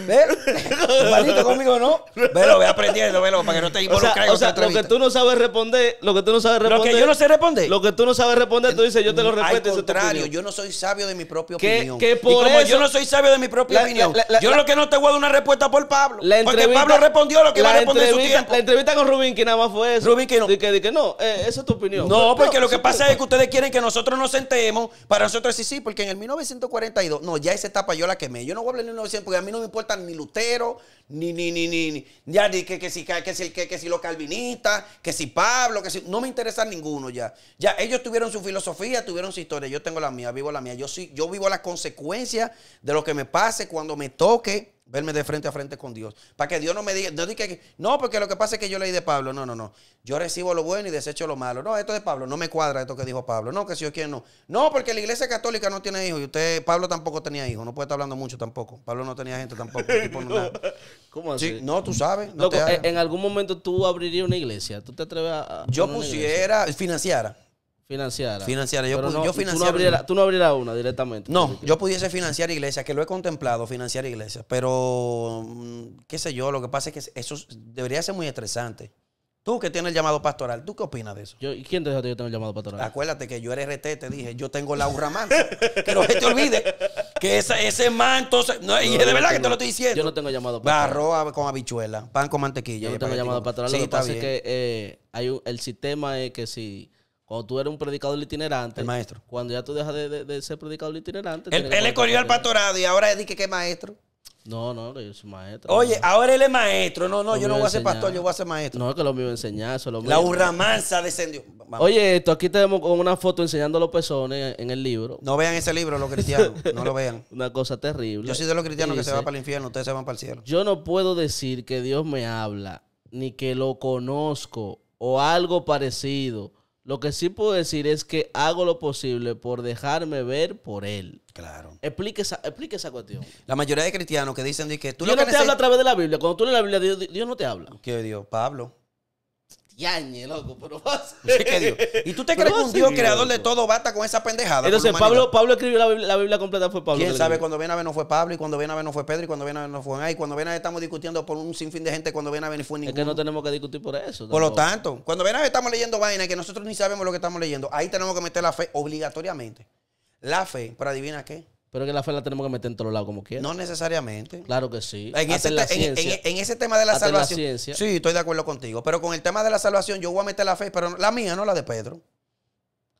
maldito conmigo, ¿no? Velo, ve aprendiendo, velo, para que no te involucres. O sea, lo que tú no sabes responder, lo que tú no sabes responder. Lo que yo no sé responder. Lo que tú no sabes responder, tú dices, yo te lo respeto. Al contrario, yo no soy sabio de mi propia opinión. ¿Qué por eso, yo no soy sabio de mi propia opinión yo lo que no te voy a dar una respuesta por Pablo. porque Pablo respondió lo que va a responder su tiempo. La entrevista con Rubín que nada más fue eso. Rubín que no. Dice, eh, no, esa es tu opinión. No, porque lo que pasa es que ustedes quieren que nosotros nos sentemos para nosotros decir sí, porque en el 1942, no, ya esa etapa yo la quemé. Yo no voy a hablar el 1900 porque a mí no me importa ni Lutero, ni, ni, ni, ni, ya, ni que, que, si, que, si, que, que si los calvinistas, que si Pablo, que si, no me interesa ninguno ya. Ya, ellos tuvieron su filosofía, tuvieron su historia, yo tengo la mía, vivo la mía. Yo, sí, yo vivo las consecuencias de lo que me pase cuando cuando me toque verme de frente a frente con Dios. Para que Dios no me diga, no, porque lo que pasa es que yo leí de Pablo. No, no, no. Yo recibo lo bueno y desecho lo malo. No, esto de Pablo, no me cuadra esto que dijo Pablo. No, que si yo quiero, no. No, porque la iglesia católica no tiene hijos. Y usted, Pablo tampoco tenía hijos. No puede estar hablando mucho tampoco. Pablo no tenía gente tampoco. ¿Cómo así? no, tú sabes. en algún momento tú abrirías una iglesia. ¿Tú te atreves a.? Yo pusiera, financiara. Financiara. Financiara. Yo, yo financiar... tú, no abrirás una directamente. No, yo pudiese financiar iglesias, que lo he contemplado, financiar iglesias. Pero, mm, qué sé yo, lo que pasa es que eso debería ser muy estresante. Tú que tienes el llamado pastoral, ¿tú qué opinas de eso? Yo, ¿Y quién te dijo que yo tengo el llamado pastoral? Acuérdate que yo era RT, te dije, yo tengo la urra que no se te olvide que ese man, entonces. y es de verdad que te lo estoy diciendo. Yo no tengo llamado pastoral. Barro con habichuela, pan con mantequilla. Yo no tengo llamado pastoral. Sí, lo que pasa es que eh, hay el sistema es que si cuando tú eres un predicador itinerante. El maestro. Cuando ya tú dejas de, ser predicador itinerante. Él, le corrió al pastorado y ahora dice que es maestro. No, no, yo soy maestro. Oye, ahora él es maestro. No, no, yo no voy a ser pastor, yo voy a ser maestro. No, que lo mismo enseñar, eso lo mío. La urramanza descendió. Oye, esto aquí tenemos con una foto enseñando a los pezones en el libro. No vean ese libro, los cristianos. no lo vean. Una cosa terrible. Yo soy de los cristianos que se va para el infierno, ustedes se van para el cielo. Yo no puedo decir que Dios me habla, ni que lo conozco, o algo parecido lo que sí puedo decir es que hago lo posible por dejarme ver por él. Claro. Explique esa, explique esa cuestión. La mayoría de cristianos que dicen que tú Dios no te habla a través de la Biblia. Cuando tú lees la Biblia, Dios, no te habla. ¿Qué Dios? Pablo. Yañe, loco, pero pues digo? ¿Y tú te crees que un Dios creador de todo basta con esa pendejada? Entonces, Pablo, Pablo escribió la, Biblia completa, fue Pablo. ¿Quién sabe? Cuando viene a ver no fue Pablo, y cuando viene a ver no fue Pedro, y cuando viene a ver no fue ahí cuando viene a ver estamos discutiendo por un sinfín de gente, cuando viene a ver ni fue ninguno. Es que no tenemos que discutir por eso. Por lo tanto, cuando viene a ver estamos leyendo vainas que nosotros ni sabemos lo que estamos leyendo, ahí tenemos que meter la fe obligatoriamente. La fe, para adivina qué. Pero que la fe la tenemos que meter en todos lados como quiera. No necesariamente. Claro que sí. En, ese, tema de la salvación. sí, estoy de acuerdo contigo. Pero con el tema de la salvación, yo voy a meter la fe, pero la mía, no la de Pedro.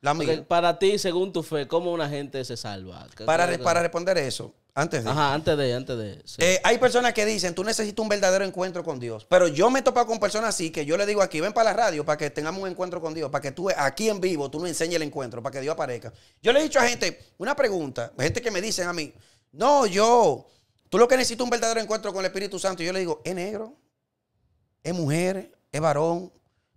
La mía. para ti, según tu fe, ¿cómo una gente se salva? Para, para responder eso, antes de. Ajá, antes de, antes de. Eh, hay personas que dicen, tú necesitas un verdadero encuentro con Dios. Pero yo me he topado con personas así que yo le digo aquí, ven para la radio para que tengamos un encuentro con Dios, para que tú aquí en vivo tú me enseñes el encuentro, para que Dios aparezca. Yo le he dicho a gente, una pregunta, gente que me dicen a mí, no, yo, tú lo que necesitas un verdadero encuentro con el Espíritu Santo. yo le digo, es negro, es mujer, es varón,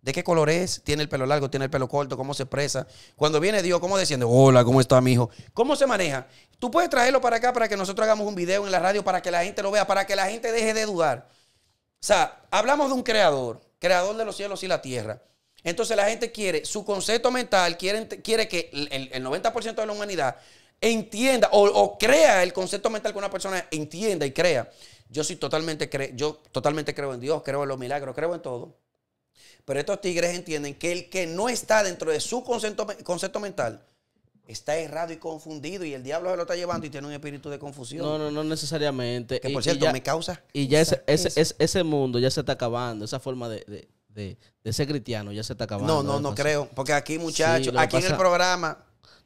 ¿De qué color es? ¿Tiene el pelo largo? ¿Tiene el pelo corto? ¿Cómo se expresa? Cuando viene Dios, ¿cómo diciendo? Hola, ¿cómo está mi hijo? ¿Cómo se maneja? Tú puedes traerlo para acá para que nosotros hagamos un video en la radio para que la gente lo vea, para que la gente deje de dudar. O sea, hablamos de un creador, creador de los cielos y la tierra. Entonces la gente quiere, su concepto mental quiere, quiere que el, 90% de la humanidad entienda o, crea el concepto mental que una persona entienda y crea. Yo sí totalmente, cre yo totalmente creo en Dios, creo en los milagros, creo en todo. Pero estos tigres entienden que el que no está dentro de su concepto, mental está errado y confundido y el diablo se lo está llevando y tiene un espíritu de confusión. No, no, no necesariamente. Que por cierto, me causa. Y ya ese, ese, ese, mundo ya se está acabando, esa forma de, ser cristiano ya se está acabando. No, no, no creo. Porque aquí, muchachos, aquí en el programa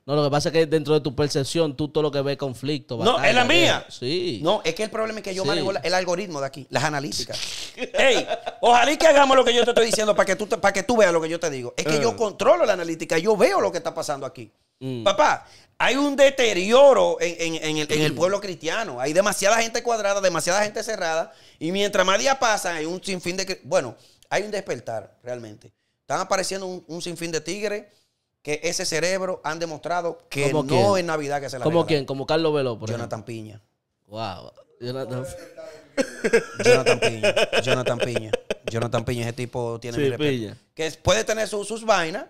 no, lo que pasa es que dentro de tu percepción, tú todo lo que ves conflicto. no, es la mía. Eh, sí. No, es que el problema es que yo manejo el algoritmo de aquí, las analíticas. Ey, ojalá que hagamos lo que yo te estoy diciendo para que tú, para que tú veas lo que yo te digo. Es que yo eh. controlo la analítica, yo veo lo que está pasando aquí. Mm. Papá, hay un deterioro en, el, mm. pueblo cristiano. Hay demasiada gente cuadrada, demasiada gente cerrada. Y mientras más días pasan, hay un sinfín de... Bueno, hay un despertar, realmente. Están apareciendo un, un sinfín de tigres que ese cerebro han demostrado que no es Navidad que se la ¿Como quién? Como Carlos Veló, por Jonathan Piña. Wow. Jonathan... Jonathan Piña. Jonathan Piña. Jonathan Piña, ese tipo tiene mi respeto. Que puede tener sus vainas,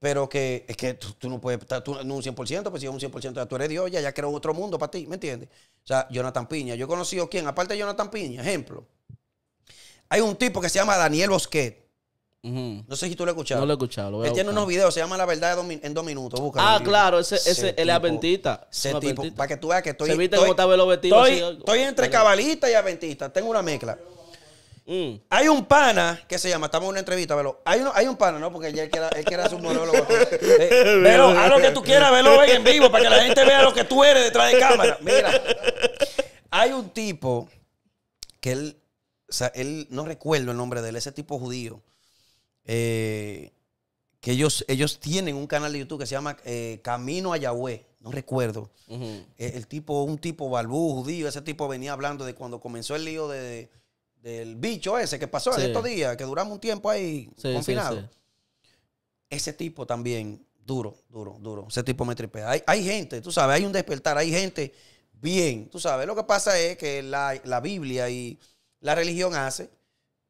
pero que es que tú, no puedes tú, no un 100%, pues si es un 100% de tú eres Dios, ya, ya creo otro mundo para ti, ¿me entiendes? O sea, Jonathan Piña. Yo he conocido quién, aparte de Jonathan Piña, ejemplo. Hay un tipo que se llama Daniel Bosquet. No sé si tú lo has escuchado. No lo he escuchado. él tiene unos videos, se llama La Verdad en dos minutos. Búscalo, ah, claro, ese, ese, él es adventista. Ese tipo, para que tú veas que estoy. viste estoy, Estoy, entre cabalista y adventista. Tengo una mezcla. Mm. Hay un pana que se llama, estamos en una entrevista, velo. Hay, hay un pana, ¿no? Porque él quiere, hacer un monólogo. Pero eh, haz lo que tú quieras, velo en vivo para que la gente vea lo que tú eres detrás de cámara. Mira, hay un tipo que él, o sea, él no recuerdo el nombre de él, ese tipo judío eh, que ellos, ellos tienen un canal de YouTube que se llama eh, Camino a Yahweh, no recuerdo. Eh, el, tipo, un tipo balbú, judío, ese tipo venía hablando de cuando comenzó el lío de, del bicho ese que pasó en estos días, que duramos un tiempo ahí confinado. ese tipo también, duro, duro, duro. Ese tipo me tripea. Hay, hay gente, tú sabes, hay un despertar, hay gente bien, tú sabes. Lo que pasa es que la, la Biblia y la religión hace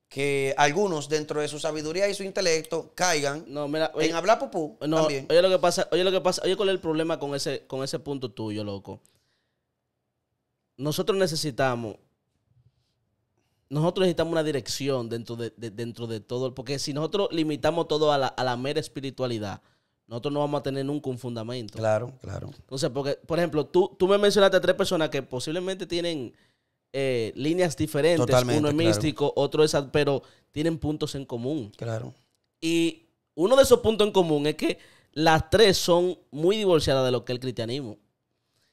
que algunos dentro de su sabiduría y su intelecto caigan en hablar pupú también. Oye lo que pasa, oye lo cuál es el problema con ese, con ese punto tuyo, loco. Nosotros necesitamos, nosotros necesitamos una dirección dentro de, dentro de todo, porque si nosotros limitamos todo a la, mera espiritualidad, nosotros no vamos a tener nunca un fundamento. Claro, claro. Entonces, porque, por ejemplo, tú, tú me mencionaste a tres personas que posiblemente tienen eh, líneas diferentes. uno es místico, otro es... Pero tienen puntos en común. Claro. Y uno de esos puntos en común es que las tres son muy divorciadas de lo que es el cristianismo.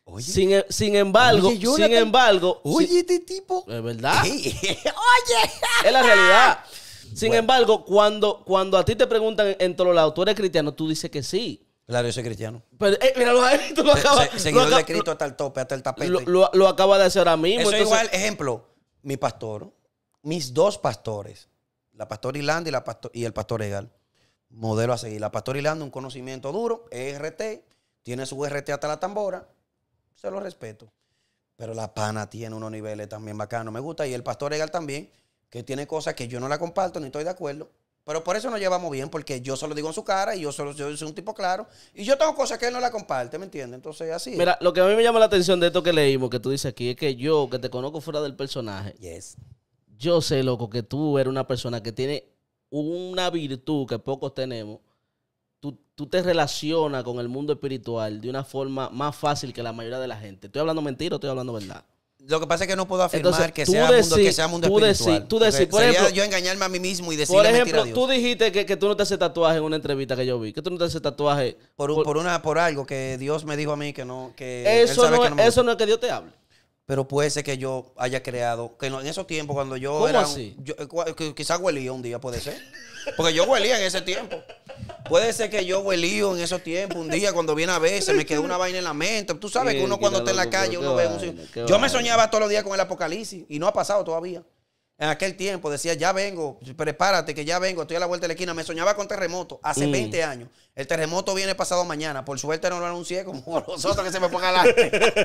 E, sin, embargo, sin embargo. Oye, este tipo. Es verdad. oye. Es la realidad. Sin embargo, cuando, cuando a ti te preguntan en todos lados, ¿tú eres cristiano? Tú dices que sí. Claro, yo soy cristiano. Pero, eh, lo acabas. de de Cristo hasta el tope, hasta el tapete. Lo, acaba de hacer a mí. Eso igual, ejemplo, mi pastor, mis dos pastores, la pastora Irlanda y, la pastor, y el pastor Egal, modelo a seguir. La pastora Irlanda, un conocimiento duro, e RT, tiene su e RT hasta la tambora, se lo respeto. Pero la pana tiene unos niveles también bacanos, me gusta. Y el pastor Egal también, que tiene cosas que yo no la comparto ni estoy de acuerdo, pero por eso nos llevamos bien, porque yo se lo digo en su cara y yo solo yo soy un tipo claro. Y yo tengo cosas que él no la comparte, ¿me entiendes? Entonces, así. Mira, lo que a mí me llama la atención de esto que leímos, que tú dices aquí, es que yo, que te conozco fuera del personaje. Yes. Yo sé, loco, que tú eres una persona que tiene una virtud que pocos tenemos. Tú, tú te relacionas con el mundo espiritual de una forma más fácil que la mayoría de la gente. ¿Estoy hablando mentira o estoy hablando verdad? Lo que pasa es que no puedo afirmar que, sea mundo, que sea mundo tú espiritual. por ejemplo, yo engañarme a mí mismo y decirle Por ejemplo, a Dios. tú dijiste que, que, tú no te haces tatuaje en una entrevista que yo vi, que tú no te haces tatuaje por, por, por, una por algo que Dios me dijo a mí que no que eso no, eso no es que Dios te hable. Pero puede ser que yo haya creado, que en esos tiempos cuando yo era... Así? Yo, eh, quizás huelía un día, puede ser. Porque yo huelía en ese tiempo. Puede ser que yo huelío en esos tiempos, un día cuando viene a veces me quedó una vaina en la mente. Tú sabes que uno cuando está en la calle, uno ve un... Yo me soñaba todos los días con el apocalipsis y no ha pasado todavía en aquel tiempo decía, ya vengo, prepárate que ya vengo, estoy a la vuelta de la esquina. Me soñaba con terremoto hace 20 mm. años. El terremoto viene pasado mañana. Por suerte no lo anuncié como los que se me pongan arte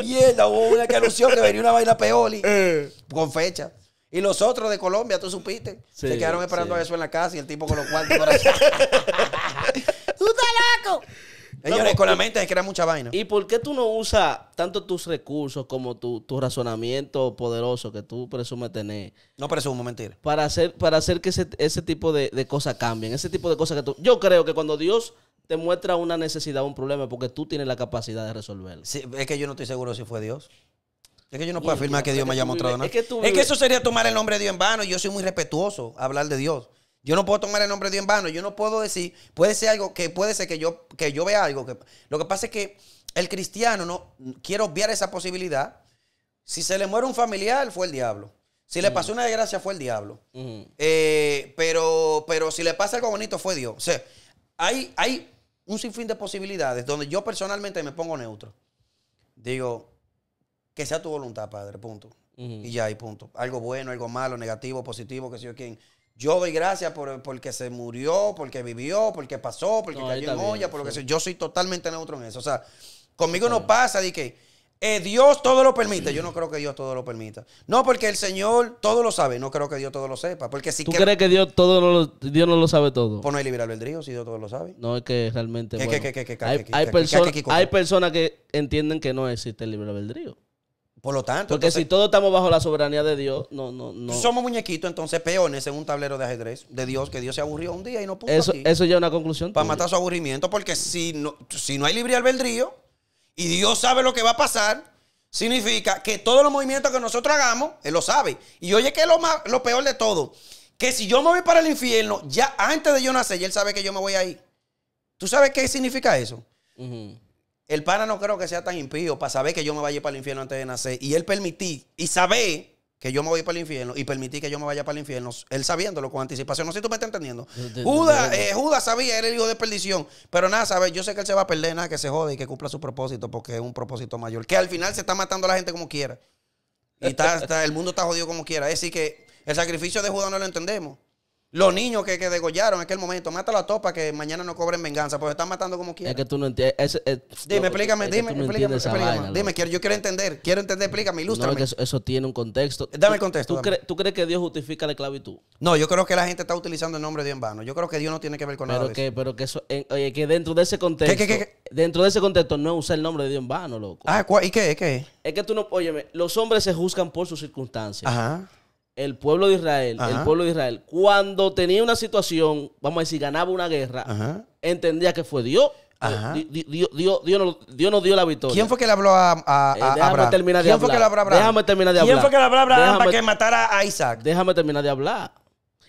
Mierda, hubo una que anunció que venía una vaina peoli eh. con fecha. Y los otros de Colombia, tú supiste, se quedaron esperando a eso en la casa y el tipo con los cuartos ¡Tú estás loco! Ellos con la mente, es que mucha vaina. ¿Y por qué tú no usas tanto tus recursos como tu, razonamiento poderoso que tú presumes tener? No presumo, mentira. Para hacer, para hacer que ese, tipo de, cosas cambien, ese tipo de cosas que tú... Yo creo que cuando Dios te muestra una necesidad, un problema, porque tú tienes la capacidad de resolverlo. es que yo no estoy seguro si fue Dios. Es que yo no puedo afirmar que Dios me haya mostrado nada. Es que, eso sería tomar el nombre de Dios en vano. Yo soy muy respetuoso hablar de Dios. Yo no puedo tomar el nombre de Dios en vano. Yo no puedo decir, puede ser algo que puede ser que yo, que yo vea algo. Que, lo que pasa es que el cristiano no quiere obviar esa posibilidad. Si se le muere un familiar, fue el diablo. Si le mm. pasó una desgracia, fue el diablo. Eh, pero, pero si le pasa algo bonito, fue Dios. O sea, hay, un sinfín de posibilidades donde yo personalmente me pongo neutro. Digo, que sea tu voluntad, Padre, punto. Y ya, hay punto. Algo bueno, algo malo, negativo, positivo, que sé yo quién. Yo doy gracias por, porque se murió, porque vivió, porque pasó, porque cayó en olla, por lo que sea. Yo soy totalmente neutro en eso. O sea, conmigo no pasa de que Dios todo lo permite. Yo no creo que Dios todo lo permita. No, porque el Señor todo lo sabe. No creo que Dios todo lo sepa. Porque si ¿Tú que... crees que Dios, todo lo, Dios no lo sabe todo? Pues no hay libre albedrío si Dios todo lo sabe. No, es que realmente. Hay personas que entienden que no existe el libre albedrío. Por lo tanto. Porque si todos estamos bajo la soberanía de Dios, no, no, no. Somos muñequitos, entonces peones en un tablero de ajedrez de Dios, que Dios se aburrió un día y no puso. Eso, ya es una conclusión. Para matar su aburrimiento, porque si no, si no hay libre albedrío y Dios sabe lo que va a pasar, significa que todos los movimientos que nosotros hagamos, Él lo sabe. Y oye, que es lo, más, lo peor de todo, que si yo me voy para el infierno, ya antes de yo nacer, Él sabe que yo me voy ahí. ¿Tú sabes qué significa eso? Ajá el pana no creo que sea tan impío para saber que yo me vaya para el infierno antes de nacer. Y él permití, y sabe que yo me voy para el infierno y permití que yo me vaya para el infierno, él sabiéndolo con anticipación. No sé si tú me estás entendiendo. Judas, eh, Judas sabía, era el hijo de perdición. Pero nada, ¿sabes? Yo sé que él se va a perder, nada, que se jode y que cumpla su propósito porque es un propósito mayor. Que al final se está matando a la gente como quiera. Y el mundo está jodido como quiera. Es decir, que el sacrificio de Judas no lo entendemos. Los niños que, degollaron en aquel momento, mata a topa que mañana no cobren venganza, porque están matando como quieran. Es que tú no entiendes. dime, explícame, dime, explícame, explícame. dime, quiero, yo quiero entender, quiero entender, explícame, ilústrame. No, que eso, tiene un contexto. Dame el contexto. ¿tú, ¿tú, crees que Dios justifica la esclavitud? No, yo creo que la gente está utilizando el nombre de Dios en vano. Yo creo que Dios no tiene que ver con nada. eso. Pero que eso, oye, que dentro de ese contexto. ¿Qué, qué, qué, dentro de ese contexto no usa usar el nombre de Dios en vano, loco. Ah, ¿y qué? ¿Qué? Es que tú no, óyeme, los hombres se juzgan por sus circunstancias. Ajá el pueblo de Israel, el pueblo de Israel, cuando tenía una situación, vamos a decir, ganaba una guerra, entendía que fue Dios. Eh, Dios, nos, dio la victoria. ¿Quién fue que le habló a, a, eh, Abraham? Terminar de ¿Quién fue que le a Abraham? Déjame terminar de hablar. ¿Quién fue que le habló a Abraham para que matara a Isaac? Déjame terminar de hablar.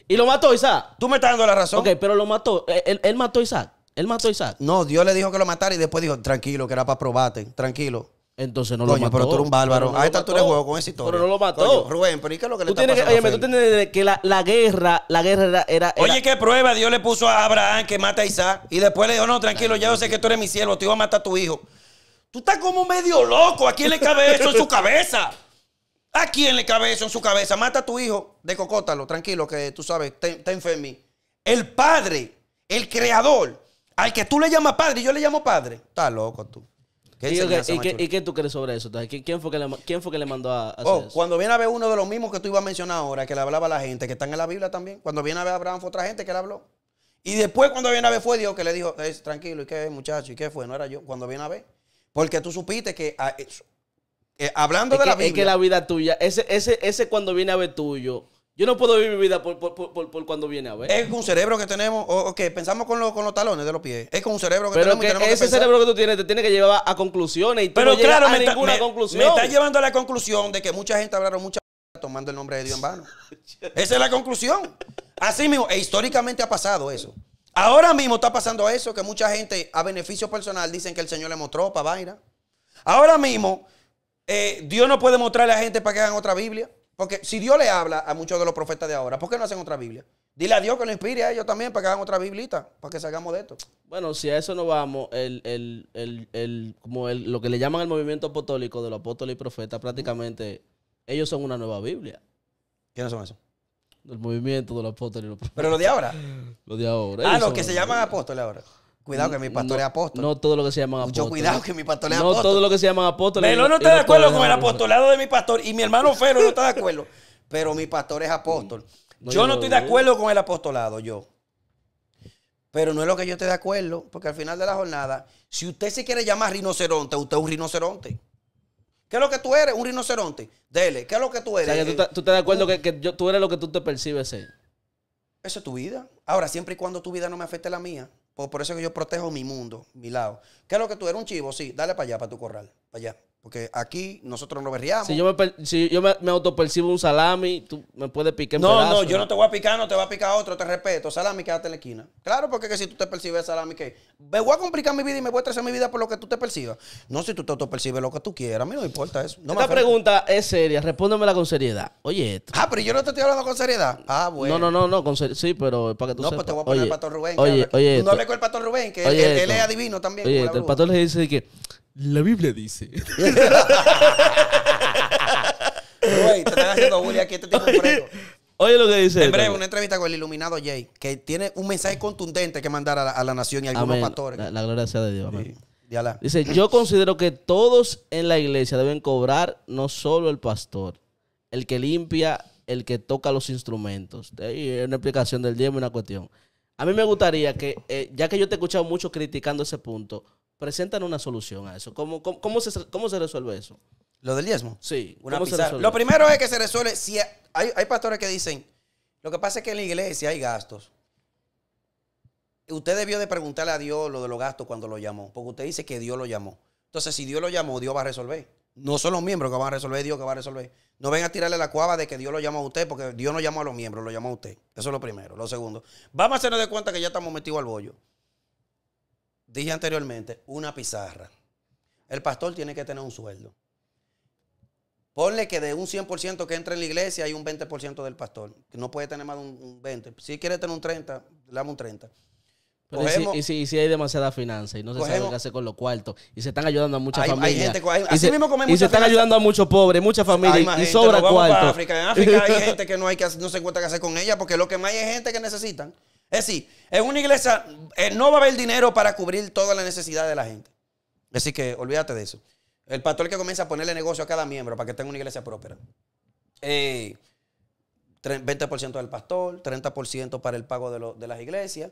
Y lo mató Isaac. Tú me estás dando la razón. Ok, pero lo mató. Eh, él, él mató a Isaac. Él mató a Isaac. No, Dios le dijo que lo matara y después dijo, tranquilo, que era para probarte. Tranquilo. Entonces no lo mató. pero tú eres un bárbaro. a esta altura de juego con ese historia. Pero no lo mató. Rubén, pero ¿y qué es lo que le que, Oye, eh, tú que la, guerra, la guerra era, Oye, ¿qué prueba? Dios le puso a Abraham que mata a Isaac. Y después le dijo, no, tranquilo, ya yo sé que tú eres mi siervo, te iba a matar a tu hijo. Tú estás como medio loco. ¿A quién le cabe eso en su cabeza? ¿A quién le cabe eso en su cabeza? Mata a tu hijo, de cocótalo tranquilo, que tú sabes, está enfermo. El padre, el creador, al que tú le llamas padre, yo le llamo padre. estás loco tú y, qué, tú crees sobre eso? ¿Quién fue que le, fue que le mandó a oh, Cuando viene a ver uno de los mismos que tú ibas a mencionar ahora, que le hablaba a la gente, que están en la Biblia también. Cuando viene a ver a Abraham fue otra gente que le habló. Y después cuando viene a ver fue Dios que le dijo, tranquilo, ¿y qué muchacho? ¿Y qué fue? No era yo. Cuando viene a ver. Porque tú supiste que ah, eh, eh, hablando de la Biblia. Es que la vida tuya, ese, ese, ese cuando viene a ver tuyo yo no puedo vivir mi vida por, cuando viene a ver. Es un cerebro que tenemos, o que pensamos con, los talones de los pies. Es con un cerebro que pero tenemos. ese cerebro que tú tienes te tiene que llevar a conclusiones y tú pero no ninguna conclusión. Me, está llevando a la conclusión de que mucha gente hablaron mucha tomando el nombre de Dios en vano. Esa es la conclusión. Así mismo, e históricamente ha pasado eso. Ahora mismo está pasando eso, que mucha gente a beneficio personal dicen que el Señor le mostró para vaina. Ahora mismo, eh, Dios no puede mostrarle a la gente para que hagan otra Biblia. Porque si Dios le habla a muchos de los profetas de ahora, ¿por qué no hacen otra Biblia? Dile a Dios que lo inspire a ellos también para que hagan otra biblita, para que salgamos de esto. Bueno, si a eso no vamos, el, como lo que le llaman el movimiento apostólico de los apóstoles y profetas, prácticamente ellos son una nueva Biblia. ¿Quiénes son esos? El movimiento de los apóstoles y los profetas. Pero los de ahora. los de ahora. Ah, los que se llaman apóstoles ahora cuidado que mi pastor es apóstol. No todo lo que se llama apóstol. Mucho cuidado que mi pastor es apóstol. No todo lo que se llaman apóstol. Melo no estoy de acuerdo con el apostolado de mi pastor y mi hermano Fero no está de acuerdo. Pero mi pastor es apóstol. yo no estoy de acuerdo con el apostolado, yo. Pero no es lo que yo estoy de acuerdo, porque al final de la jornada, si usted se quiere llamar rinoceronte, usted es un rinoceronte. ¿Qué es lo que tú eres? Un rinoceronte. Dele, ¿qué es lo que tú eres? O tú, estás de acuerdo que, yo, tú eres lo que tú te percibes ser. Esa es tu vida. Ahora, siempre y cuando tu vida no me afecte la mía. Por, eso que yo protejo mi mundo, mi lado. ¿Qué es lo que tú eres? Un chivo, sí. Dale para allá, para tu corral. Para allá. Porque aquí nosotros no berriamos. Si yo me, si yo me, autopercibo un salami, tú me puedes picar No, no, yo ¿no? te voy a picar, no te va a picar otro, te respeto. Salami, quédate en la esquina. Claro, porque que si tú te percibes salami, ¿qué? Me voy a complicar mi vida y me voy a estresar mi vida por lo que tú te percibas. No, si tú te autopercibes lo que tú quieras, a mí no me importa eso. Esta pregunta es seria, respóndemela con seriedad. Oye, Ah, pero yo no te estoy hablando con seriedad. Ah, bueno. No, no, no, no con sí, pero para que tú No, pues te voy a poner el pastor Rubén. Oye, oye. Tú no hables con el pastor Rubén, que él, es adivino también. Oye, el pastor le dice que la Biblia dice. Güey, te haciendo aquí, este tipo oye, Oye lo que dice. En este breve, una entrevista con el iluminado Jay, que tiene un mensaje contundente que mandar a la, nación y a algunos pastores. La, gloria sea de Dios, Dice, yo considero que todos en la iglesia deben cobrar, no solo el pastor, el que limpia, el que toca los instrumentos. es una explicación del Diego y una cuestión. A mí me gustaría que, eh, ya que yo te he escuchado mucho criticando ese punto, presentan una solución a eso. ¿Cómo, cómo, se, resuelve eso? ¿Lo del diezmo? Sí. Lo primero es que se resuelve. Si hay, pastores que dicen, lo que pasa es que en la iglesia hay gastos. Usted debió de preguntarle a Dios lo de los gastos cuando lo llamó, porque usted dice que Dios lo llamó. Entonces, si Dios lo llamó, Dios va a resolver. No son los miembros que van a resolver, Dios que va a resolver. No ven a tirarle la cuava de que Dios lo llamó a usted, porque Dios no llamó a los miembros, lo llamó a usted. Eso es lo primero. Lo segundo, vamos a hacernos de cuenta que ya estamos metidos al bollo dije anteriormente, una pizarra. El pastor tiene que tener un sueldo. Ponle que de un 100% que entra en la iglesia hay un 20% del pastor. no puede tener más de un 20%. Si quiere tener un 30%, le damos un 30%. y, si, hay demasiada finanza y no se sabe qué hacer con los cuartos y se están ayudando a muchas familias. y se están ayudando a muchos pobres, muchas familias y sobra cuartos. En África hay gente que no, hay que no se cuenta qué hacer con ella porque lo que más hay gente que necesitan. Es decir, en una iglesia eh, no va a haber dinero para cubrir todas las necesidades de la gente. Así que olvídate de eso. El pastor que comienza a ponerle negocio a cada miembro para que tenga una iglesia próspera. 20% eh, del pastor, 30% para el pago de, las iglesias,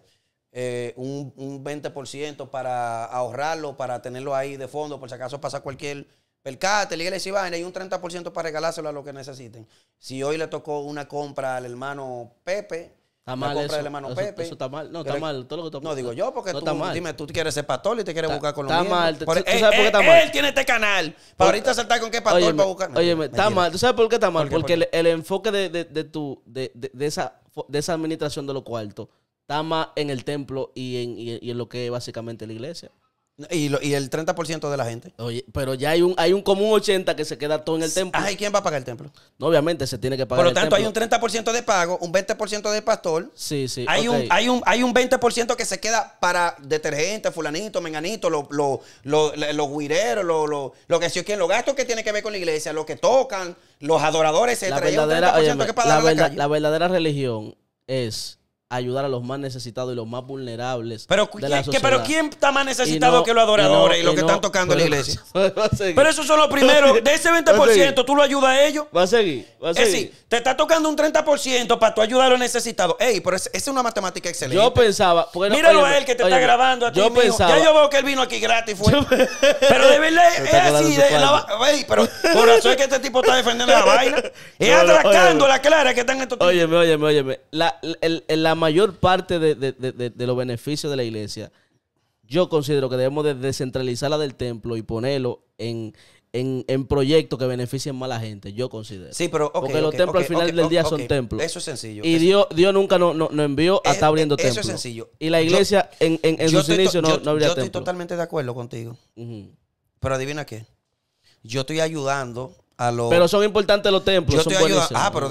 eh, un, 20% para ahorrarlo, para tenerlo ahí de fondo, por si acaso pasa cualquier percate, la iglesia va y un 30% para regalárselo a los que necesiten. Si hoy le tocó una compra al hermano Pepe, Está mal eso, eso, está mal. No, está mal. Todo lo que tú No, digo yo, porque tú, dime, tú quieres ser pastor y te quieres buscar con los Está mal. ¿tú, sabes por qué está mal? Él tiene este canal. Para ahorita saltar con qué pastor para buscar. Oye, está mal. ¿Tú sabes por qué está mal? porque el, enfoque de, de, de, tu, de, de, esa, de esa administración de los cuartos está más en el templo y en, y, y en lo que es básicamente la iglesia. Y, el 30% de la gente. Oye, pero ya hay un, hay un común 80 que se queda todo en el templo. Ah, quién va a pagar el templo? obviamente se tiene que pagar. el templo. Por lo tanto, hay un 30% de pago, un 20% de pastor. Sí, sí. Hay, un, hay, un, hay un 20% que se queda para detergente, fulanito, menganito, los los lo, guireros, lo, lo, que los gastos que tiene que ver con la iglesia, los que tocan, los adoradores, etc. La la verdadera religión es ayudar a los más necesitados y los más vulnerables pero, de la sociedad. pero ¿quién está más necesitado que los adoradores y, los que están tocando en la iglesia? pero esos son los primeros. De ese 20%, tú lo ayudas a ellos. Va a seguir, va a seguir. Es decir, te está tocando un 30% para tú ayudar a los necesitados. Ey, pero esa es una matemática excelente. Yo pensaba... Míralo a él que te está grabando yo pensaba, Ya yo veo que él vino aquí gratis. Fue. pero de es así. ey, pero por eso es que este tipo está defendiendo la vaina. Es atracando la clara que están estos tipos. Óyeme, óyeme, óyeme. La mayor parte de, los beneficios de la iglesia, yo considero que debemos de descentralizarla del templo y ponerlo en, en, proyectos que beneficien más a la gente, yo considero. Sí, pero Porque los templos al final del día son templos. Eso es sencillo. Y Dios, Dios nunca nos no, envió a eh, estar abriendo templos. Eso es sencillo. Y la iglesia en, en, sus inicios no, no, templos. Yo estoy totalmente de acuerdo contigo. Pero adivina qué. Yo estoy ayudando a los... Pero son importantes los templos. Ah, pero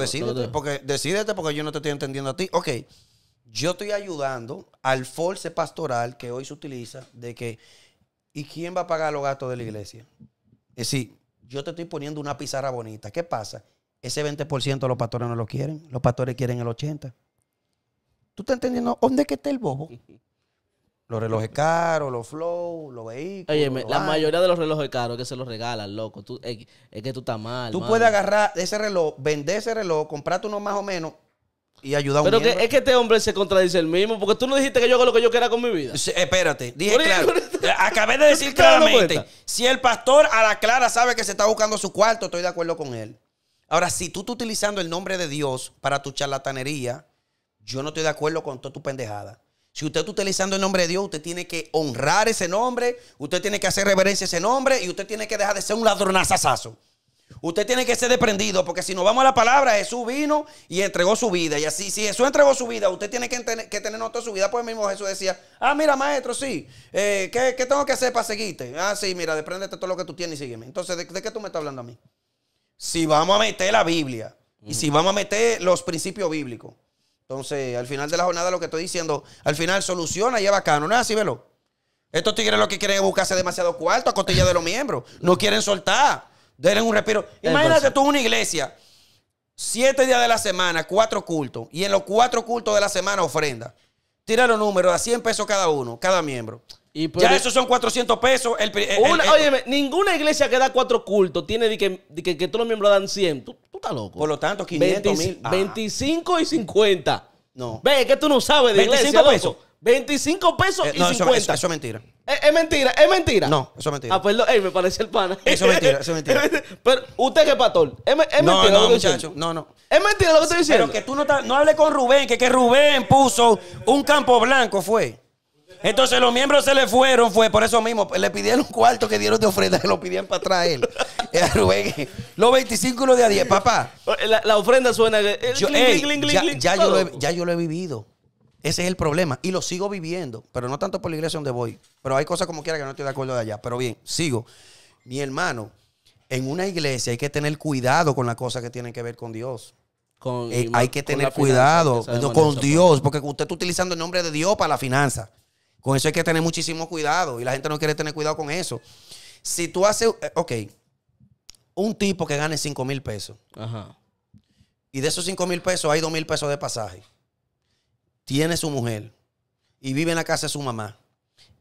Porque, decídete porque yo no te estoy entendiendo a ti. Ok. Yo estoy ayudando al force pastoral que hoy se utiliza de que, ¿y quién va a pagar los gastos de la iglesia? Es decir, yo te estoy poniendo una pizarra bonita. ¿Qué pasa? Ese 20% los pastores no lo quieren. Los pastores quieren el 80%. ¿Tú estás entendiendo dónde que está el bobo? Los relojes caros, los flow, los vehículos. Oye, la mayoría de los relojes caros que se los regalan, loco. Tú, es, que tú estás mal. Tú puedes agarrar ese reloj, vender ese reloj, comprarte uno más o menos y ayuda a un Pero es que este hombre se contradice el mismo, porque tú no dijiste que yo hago lo que yo quiera con mi vida. espérate, dije claro. acabé de decir claramente, si el pastor a la clara sabe que se está buscando su cuarto, estoy de acuerdo con él. Ahora, si tú estás utilizando el nombre de Dios para tu charlatanería, yo no estoy de acuerdo con toda tu pendejada. Si usted está utilizando el nombre de Dios, usted tiene que honrar ese nombre, usted tiene que hacer reverencia a ese nombre y usted tiene que dejar de ser un ladronazazazo. Usted tiene que ser desprendido, porque si nos vamos a la palabra, Jesús vino y entregó su vida. Y así, si Jesús entregó su vida, usted tiene que, que tener toda su vida. Pues mismo Jesús decía, ah, mira, maestro, sí, eh, ¿qué, tengo que hacer para seguirte? Ah, sí, mira, depréndete todo lo que tú tienes y sígueme. Entonces, ¿de, qué tú me estás hablando a mí? Si vamos a meter la Biblia y si vamos a meter los principios bíblicos. Entonces, al final de la jornada, lo que estoy diciendo, al final soluciona y es bacano. No es así, velo. Estos tigres lo que quieren es buscarse demasiado cuarto a costilla de los miembros. No quieren soltar. Denle un respiro. Imagínate tú una iglesia, siete días de la semana, cuatro cultos, y en los cuatro cultos de la semana ofrenda. Tira los números a 100 pesos cada uno, cada miembro. Y ya esos son 400 pesos. El, ninguna iglesia que da cuatro cultos tiene que, todos los miembros dan 100. Tú, estás loco. Por lo tanto, 500 25 ah. y 50. No. Ve, que tú no sabes de 25 pesos. 25 pesos eh, y 50. Eso, es mentira. Eh, es, mentira, es mentira. No, eso es mentira. Ah, perdón, ey, me parece el pana. Eso es mentira, eso es mentira. Pero usted qué es pastor, es, no, mentira. No, lo no, no. Es mentira lo que estoy diciendo. Pero que tú no, no hables con Rubén, que, que Rubén puso un campo blanco, fue. Entonces los miembros se le fueron, fue por eso mismo. Le pidieron un cuarto que dieron de ofrenda, que lo pidieron para traer. Eh, a Rubén. Los 25 y los de a 10, papá. La, ofrenda suena. ya, yo ya yo lo he vivido. Ese es el problema. Y lo sigo viviendo, pero no tanto por la iglesia donde voy. Pero hay cosas como quiera que no estoy de acuerdo de allá. Pero bien, sigo. Mi hermano, en una iglesia hay que tener cuidado con las cosas que tienen que ver con Dios. Con, eh, hay que tener cuidado con Dios, pues. porque usted está utilizando el nombre de Dios para la finanza. Con eso hay que tener muchísimo cuidado y la gente no quiere tener cuidado con eso. Si tú haces, eh, ok, un tipo que gane 5 mil pesos Ajá. y de esos 5 mil pesos hay 2 mil pesos de pasaje tiene su mujer y vive en la casa de su mamá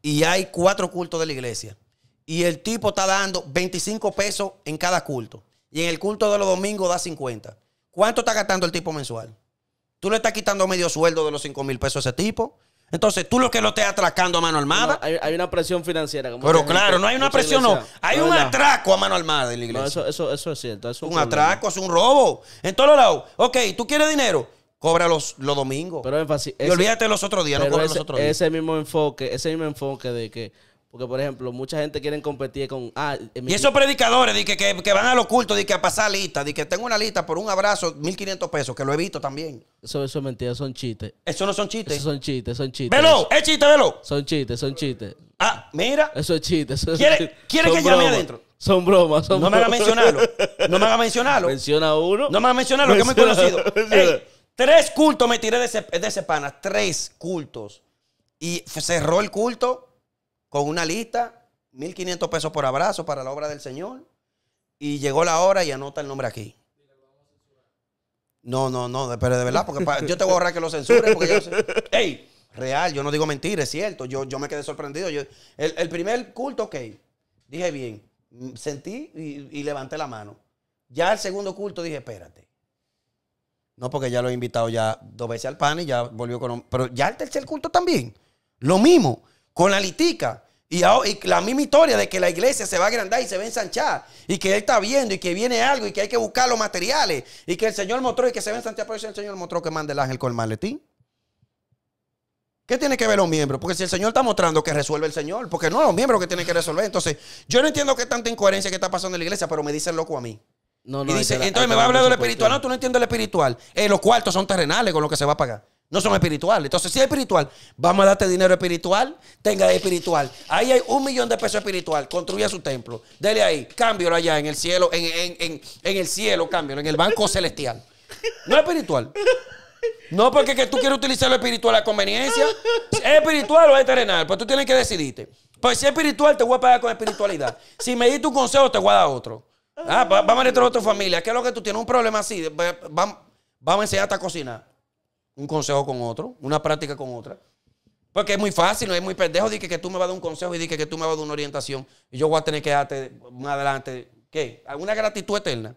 y hay cuatro cultos de la iglesia y el tipo está dando 25 pesos en cada culto y en el culto de los domingos da 50, ¿cuánto está gastando el tipo mensual? Tú le estás quitando medio sueldo de los 5 mil pesos a ese tipo. Entonces, tú lo que lo estés atracando a mano armada. hay, una presión financiera. pero claro, no hay una presión, no. Hay un atraco a mano armada en la iglesia. eso, es cierto. un, atraco, es un robo. En todos lados. Ok, tú quieres dinero. Cobra los, los domingos. Pero Y olvídate los otros días, no cobra los otros días. Ese mismo enfoque, ese mismo enfoque de que. Porque, por ejemplo, mucha gente quiere competir con. Ah, y esos predicadores que, van al oculto de que a pasar lista, de que tengo una lista por un abrazo, 1.500 pesos, que lo he visto también. Eso, es mentira, son chistes. Eso no son chistes. Eso son chistes, son chistes. ¡Velo! ¡Es chiste, velo! Son chistes, son chistes. Ah, mira. Eso es chiste. Eso ¿Quiere, ¿quiere que llame adentro? Son bromas, son no bromas. No me haga mencionarlo. No me haga mencionarlo. Menciona uno. No me a mencionarlo, que es muy conocido. Tres cultos me tiré de ese, de pana. Tres cultos. Y cerró el culto con una lista. 1.500 pesos por abrazo para la obra del Señor. Y llegó la hora y anota el nombre aquí. No, no, no, pero de verdad, porque yo te voy a ahorrar que lo censure, Porque yo ¡Ey! Real, yo no digo mentira, es cierto. Yo, yo me quedé sorprendido. Yo, el, primer culto, ok. Dije bien. Sentí y levanté la mano. Ya el segundo culto dije, espérate. No, porque ya lo he invitado ya dos veces al pan y ya volvió con... Pero ya el tercer culto también. Lo mismo, con la litica. Y, la misma historia de que la iglesia se va a agrandar y se va a ensanchar. Y que él está viendo y que viene algo y que hay que buscar los materiales. Y que el Señor mostró y que se va a ensanchar. el Señor mostró que manda el ángel con el maletín. ¿Qué tiene que ver los miembros? Porque si el Señor está mostrando que resuelve el Señor, porque no los miembros que tienen que resolver. Entonces, yo no entiendo qué tanta incoherencia que está pasando en la iglesia, pero me dicen loco a mí y dice, entonces me va a hablar de lo espiritual. No, tú no entiendes lo espiritual. Eh, los cuartos son terrenales con lo que se va a pagar. No son espirituales. Entonces, si es espiritual, vamos a darte dinero espiritual. Tenga espiritual. Ahí hay un millón de pesos espiritual. Construya su templo. Dele ahí. Cámbialo allá en el cielo. En, el cielo, cámbialo. En el banco celestial. No es espiritual. No porque tú quieres utilizar lo espiritual a conveniencia. ¿Es espiritual o es terrenal? Pues tú tienes que decidirte. Pues si es espiritual, te voy a pagar con espiritualidad. Si me di tu consejo, te voy a dar otro. Ah, vamos a meter a tu familia. ¿Qué es lo que tú tienes? Un problema así. Vamos vamos a enseñarte a cocinar. Un consejo con otro, una práctica con otra. Porque es muy fácil, es muy pendejo. Dije que, tú me vas a dar un consejo y dije que, tú me vas a dar una orientación. Y yo voy a tener que darte más adelante. ¿Qué? ¿Alguna gratitud eterna?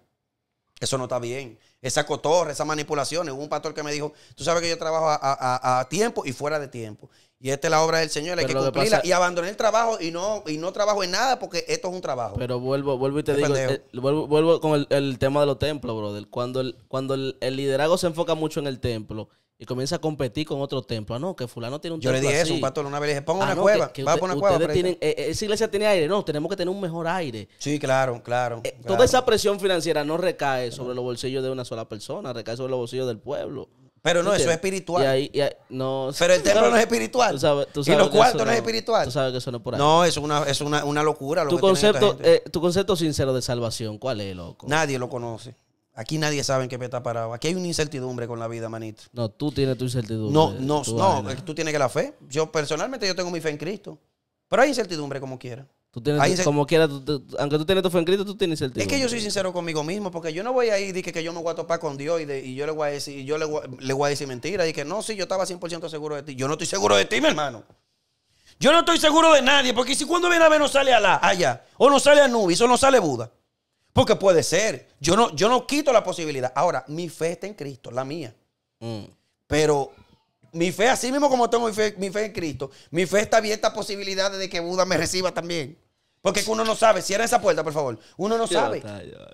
Eso no está bien. Esa cotorra, esa manipulación. Hubo un pastor que me dijo, tú sabes que yo trabajo a, a tiempo y fuera de tiempo. Y esta es la obra del Señor, hay que cumplirla. Y abandoné el trabajo y no, y no trabajo en nada porque esto es un trabajo. Pero vuelvo, vuelvo y te digo, eh, vuelvo, con el, tema de los templos, brother. Cuando, el, cuando el, liderazgo se enfoca mucho en el templo, y comienza a competir con otro templo. Ah, no, que fulano tiene un templo. Yo le dije eso, un pastor una vez le dije, ponga ah, una cueva, va a poner una cueva. Tienen, eh, esa iglesia tiene aire, no, tenemos que tener un mejor aire. Sí, claro, claro. Eh, toda esa presión financiera no recae sobre los bolsillos de una sola persona, recae sobre los bolsillos del pueblo. Pero no, eso es espiritual. no, pero el templo no es espiritual. y los cuartos no, es espiritual. Tú que eso no es por ahí. No, es una, locura. tu, concepto, eh, tu concepto sincero de salvación, ¿cuál es, loco? Nadie lo conoce. Aquí nadie sabe en qué me está parado. Aquí hay una incertidumbre con la vida, manito. No, tú tienes tu incertidumbre. No, no, no. Tú tienes que la fe. Yo personalmente yo tengo mi fe en Cristo. Pero hay incertidumbre como quiera. Tú tienes, como quiera, aunque tú tienes tu fe en Cristo, tú tienes el Es que yo soy sincero conmigo mismo, porque yo no voy a ir y que, que yo no voy a topar con Dios y, yo le voy a decir, yo le, decir mentira y que no, sí, yo estaba 100% seguro de ti. Yo no estoy seguro de ti, mi hermano. Yo no estoy seguro de nadie, porque si cuando viene a ver no sale allá, o no sale a Anubis, o no sale Buda. Porque puede ser. Yo no, yo no quito la posibilidad. Ahora, mi fe está en Cristo, la mía. Mm. Pero mi fe, así mismo como tengo mi fe, en Cristo, mi fe está abierta a posibilidades de que Buda me reciba también. Porque uno no sabe. Cierra esa puerta, por favor. Uno no sabe.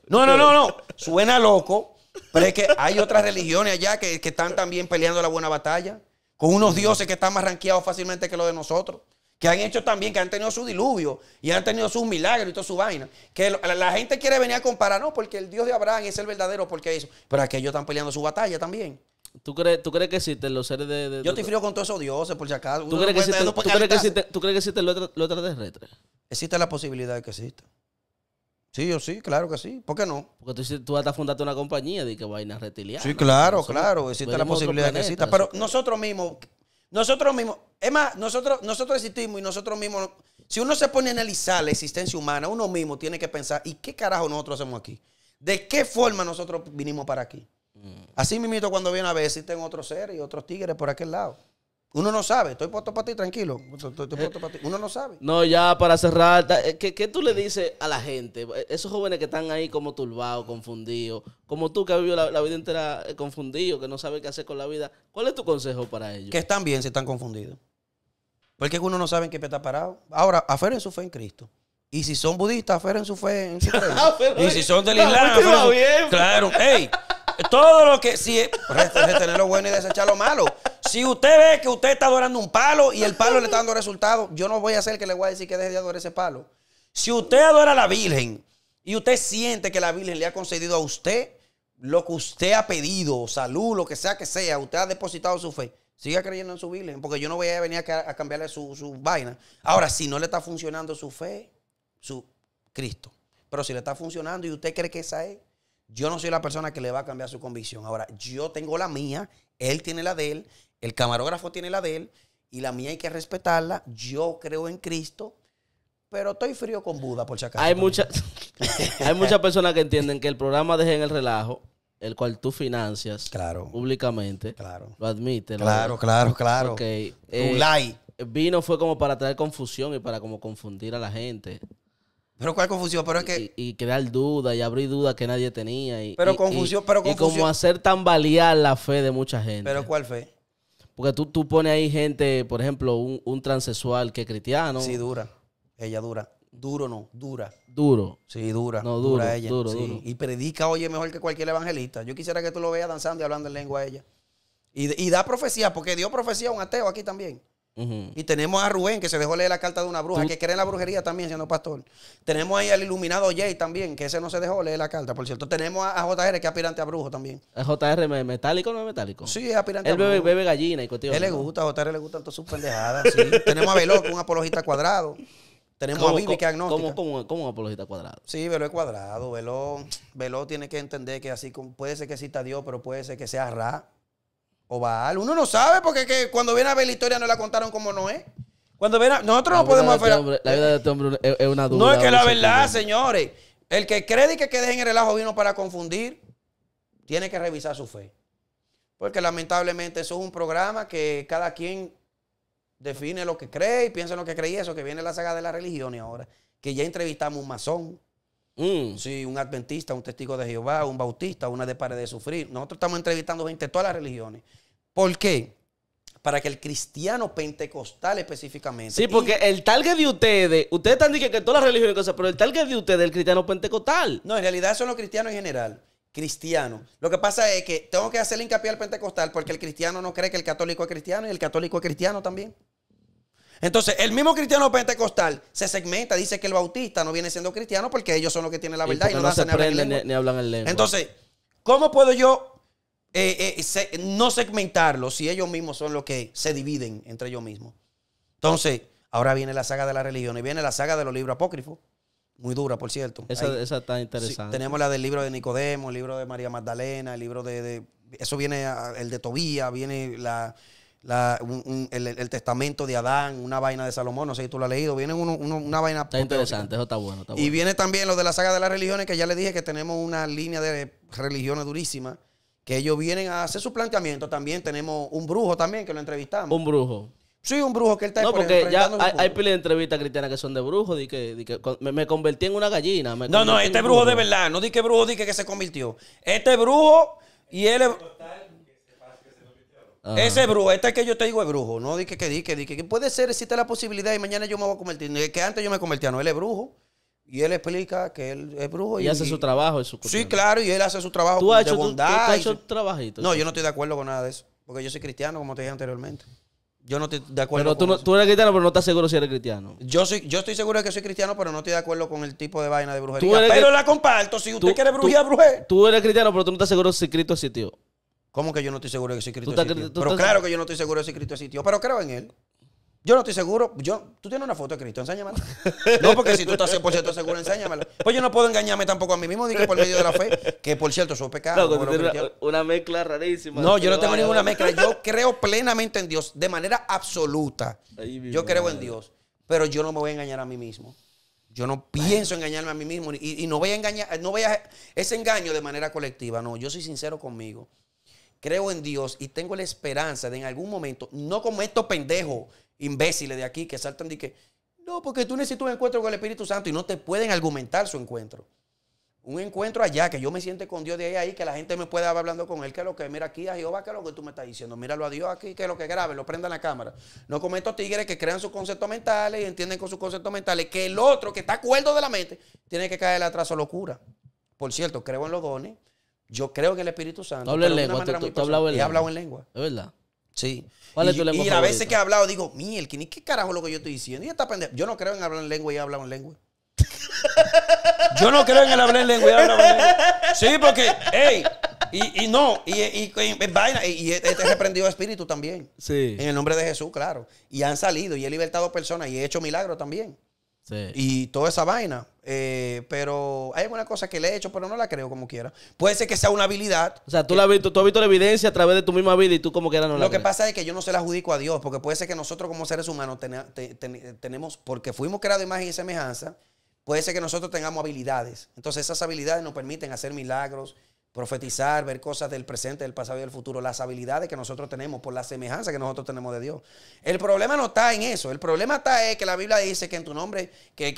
No, no, no, no. Suena loco, pero es que hay otras religiones allá que, están también peleando la buena batalla. Con unos dioses que están más ranqueados fácilmente que los de nosotros. Que han hecho también, que han tenido su diluvio y han tenido sus milagros y toda su vaina. Que la, gente quiere venir a comparar, no, porque el Dios de Abraham es el verdadero, porque eso. Pero aquellos están peleando su batalla también. ¿Tú crees, ¿Tú crees que existen los seres de...? yo te frío con todos esos dioses, por si acaso. ¿Tú crees, que existe, ¿tú, crees que existe, existe la posibilidad de que exista. Sí, yo sí, claro que sí. ¿Por qué no? Porque tú, tú a fundarte una compañía de que vainas reptilianas. Sí, claro, claro. Existe la posibilidad de que exista. Pero nosotros mismos, nosotros mismos, es más, nosotros, nosotros existimos y nosotros mismos, si uno se pone a analizar la existencia humana, uno mismo tiene que pensar, ¿y qué carajo nosotros hacemos aquí? ¿De qué forma nosotros vinimos para aquí? Así mismo cuando viene a ver, existen otros seres y otros tigres por aquel lado. Uno no sabe, estoy puesto para ti, tranquilo. Eh, uno no sabe. No, ya para cerrar, eh, ¿qué, tú le dices a la gente? Eh, esos jóvenes que están ahí como turbados, confundidos, como tú que has vivido la, vida entera confundido, que no sabe qué hacer con la vida. ¿Cuál es tu consejo para ellos? Que están bien si están confundidos. Porque uno no sabe en qué está parado. Ahora, aferen su fe en Cristo. Y si son budistas, aferen su fe en su fe. Ah, y si son del Islam, Claro, hey todo lo que retener lo bueno y desechar lo malo. Si usted ve que usted está adorando un palo y el palo le está dando resultado yo no voy a hacer que le voy a decir que deje de adorar ese palo. Si usted adora a la Virgen y usted siente que la Virgen le ha concedido a usted lo que usted ha pedido, salud, lo que sea que sea, usted ha depositado su fe, siga creyendo en su Virgen, porque yo no voy a venir a, cambiarle su, su vaina. Ahora, si no le está funcionando su fe, su Cristo. Pero si le está funcionando y usted cree que esa es, yo no soy la persona que le va a cambiar su convicción. Ahora, yo tengo la mía, él tiene la de él, el camarógrafo tiene la de él, y la mía hay que respetarla. Yo creo en Cristo, pero estoy frío con Buda, por si Hay muchas hay personas que entienden que el programa deje en el relajo, el cual tú financias claro, públicamente. Claro. Lo admite. Claro, claro, claro. Eh, vino fue como para traer confusión y para como confundir a la gente. Pero cuál confusión, pero es que... Y, crear dudas y abrir dudas que nadie tenía. Y, pero pero Y como hacer tambalear la fe de mucha gente. Pero ¿cuál fe? Porque tú, tú pones ahí gente, por ejemplo, un, un transexual que es cristiano. Sí, dura. Ella dura. Duro no, dura. Duro. Sí, dura. No, dura, ella. Y predica, oye, mejor que cualquier evangelista. Yo quisiera que tú lo veas danzando y hablando en lengua a ella. Y, y da profecía, porque dio profecía a un ateo aquí también. Y tenemos a Rubén, que se dejó leer la carta de una bruja, que cree en la brujería también, siendo pastor. Tenemos ahí al iluminado Jay también, que ese no se dejó leer la carta, por cierto. Tenemos a, JR, que es aspirante a brujo también. ¿Es JR metálico o no es metálico? Sí, es aspirante a brujo. Bebe, bebe gallina y contigo. Él le gusta, a JR le gustan todas sus pendejadas. Tenemos a Veloz, un apologista cuadrado. Tenemos a Vivi que es agnóstica. ¿Cómo, cómo, un apologista cuadrado? Sí, Velo es cuadrado. Velo, Velo tiene que entender que así puede ser que a Dios, pero puede ser que sea Ra o Uno no sabe porque que cuando viene a ver la historia no la contaron como no es. Cuando viene Nosotros no podemos... Este la vida de este hombre es, una duda. No, es que la verdad, señores, el que cree y que, quede en el relajo vino para confundir, tiene que revisar su fe. Porque lamentablemente eso es un programa que cada quien define lo que cree y piensa en lo que cree y eso, que viene la saga de las religiones ahora, que ya entrevistamos un masón, Mm. Sí, un adventista, un testigo de Jehová, un bautista, una de paredes de sufrir. Nosotros estamos entrevistando gente de todas las religiones. ¿Por qué? Para que el cristiano pentecostal específicamente. Sí, porque el el que de ustedes, ustedes están diciendo que todas las religiones, cosas, pero el que de ustedes es el cristiano pentecostal. No, en realidad son los cristianos en general. Cristiano. Lo que pasa es que tengo que hacer hincapié al pentecostal porque el cristiano no cree que el católico es cristiano y el católico es cristiano también. Entonces, el mismo cristiano pentecostal se segmenta, dice que el bautista no viene siendo cristiano porque ellos son los que tienen la verdad y, no, se hablan el Entonces, ¿cómo puedo yo eh, eh, no segmentarlo si ellos mismos son los que se dividen entre ellos mismos? Entonces, ahora viene la saga de la religión y viene la saga de los libros apócrifos. Muy dura, por cierto. Esa, está interesante. tenemos la del libro de Nicodemo, el libro de María Magdalena, el libro de. eso viene el de Tobía, viene la, el, testamento de Adán, una vaina de Salomón, no sé si tú lo has leído. Viene una vaina. Está interesante, eso está bueno, Y viene también lo de la saga de las religiones, que ya le dije que tenemos una línea de religiones durísima que ellos vienen a hacer su planteamiento. También tenemos un brujo también, que lo entrevistamos. Un brujo. Sí, un brujo que él está No, porque ya hay, hay pile de entrevistas cristianas que son de brujos. Di que, me, convertí en una gallina. no, no, este brujo, de verdad. No di que brujo, di que, que se convirtió. Este brujo y él. Ese brujo, este que yo te digo es brujo, no dije que dije que que puede ser, existe la posibilidad y mañana yo me voy a convertir, que antes yo me convertía, no, él es brujo. Y él explica que él es brujo. Y, hace su trabajo. su sí, claro, y él hace su trabajo ¿Tú has bondad. Tú, No, yo no estoy de acuerdo con nada de eso. Porque yo soy cristiano, como te dije anteriormente. Yo no estoy de acuerdo pero tú, tú eres cristiano, pero no estás seguro si eres cristiano. Yo soy, yo estoy seguro de que soy cristiano, pero no estoy de acuerdo con el tipo de vaina de brujería. Pero la comparto. Si usted quiere brujería, Tú eres cristiano, pero tú no estás seguro si Cristo existió. ¿Cómo que yo no estoy seguro de que si Cristo existió? Pero claro que yo no estoy seguro de si Cristo existió, pero creo en él. Yo no estoy seguro. Yo, tú tienes una foto de Cristo, enséñamela. No, porque si tú estás 100% seguro, enséñamela. Pues yo no puedo engañarme tampoco a mí mismo, digo por medio de la fe, que por cierto, soy pecado. una, mezcla rarísima. No, yo no tengo ninguna mezcla. Yo creo plenamente en Dios, de manera absoluta. yo creo en Dios, pero yo no me voy a engañar a mí mismo. Yo no pienso engañarme a mí mismo y, y no voy a engañar, no voy a ese engaño de manera colectiva. No, yo soy sincero conmigo creo en Dios y tengo la esperanza de en algún momento, no como estos pendejos imbéciles de aquí que saltan y que, no, porque tú necesitas un encuentro con el Espíritu Santo y no te pueden argumentar su encuentro. Un encuentro allá, que yo me siente con Dios de ahí ahí, que la gente me pueda hablando con él, que lo que, mira aquí a Jehová, que lo que tú me estás diciendo, míralo a Dios aquí, que lo que grabe, lo prendan la cámara. No como estos tigres que crean sus conceptos mentales y entienden con sus conceptos mentales que el otro que está acuerdo de la mente tiene que caer atrás a locura. Por cierto, creo en los dones, yo creo en el Espíritu Santo. habla en lengua, tú, en lengua. hablado verdad. Sí. ¿Cuál y, es Y a veces que he hablado, digo, miel, ¿qué carajo es lo que yo estoy diciendo? Y está pendejo. Yo no creo en hablar en lengua y he hablado en lengua. yo no creo en hablar en lengua y he hablado en lengua. Sí, porque, hey, y, y, no, y, y, vaina, y, este reprendido espíritu también. Sí. En el nombre de Jesús, claro. Y han salido, y he libertado personas, y he hecho milagros también. Y toda esa vaina. Eh, pero hay alguna cosa que le he hecho, pero no la creo como quiera. Puede ser que sea una habilidad. O sea, tú, la, tú, tú has visto la evidencia a través de tu misma vida y tú como quiera no la Lo que pasa es que yo no se la adjudico a Dios, porque puede ser que nosotros como seres humanos tenemos, porque fuimos creados de imagen y semejanza, puede ser que nosotros tengamos habilidades. Entonces esas habilidades nos permiten hacer milagros, profetizar, ver cosas del presente, del pasado y del futuro, las habilidades que nosotros tenemos por la semejanza que nosotros tenemos de Dios. El problema no está en eso, el problema está en que la Biblia dice que en tu nombre, que,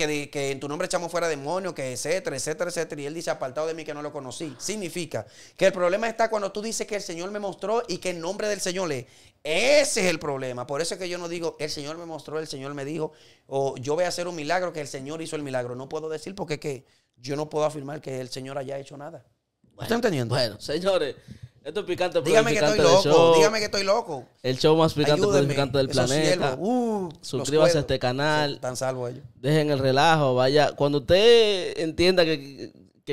en tu nombre echamos fuera demonios, que etcétera, etcétera, etcétera, y él dice apartado de mí que no lo conocí. Significa que el problema está cuando tú dices que el Señor me mostró y que el nombre del Señor le Ese es el problema. Por eso es que yo no digo, el Señor me mostró, el Señor me dijo, o yo voy a hacer un milagro, que el Señor hizo el milagro. No puedo decir porque es que yo no puedo afirmar que el Señor haya hecho nada. Bueno, entendiendo? Bueno, señores, esto es picante Dígame que estoy loco, dígame que estoy loco. El show más picante picante del planeta. Uh, Suscríbase a este canal. Están salvo ellos. Dejen el relajo, vaya. Cuando usted entienda que,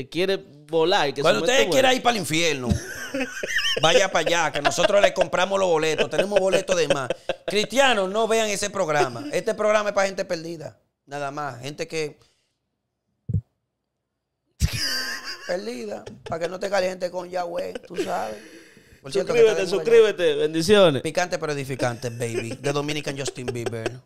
quiere volar. Que Cuando usted quiera ir para el infierno, vaya para allá, que nosotros le compramos los boletos. Tenemos boletos de más. Cristianos, no vean ese programa. Este programa es para gente perdida. Nada más. Gente que perdida, para que no te caliente con Yahweh, tú sabes. Por cierto, suscríbete, suscríbete, bendiciones. Picante pero edificante, baby, de Dominican Justin Bieber.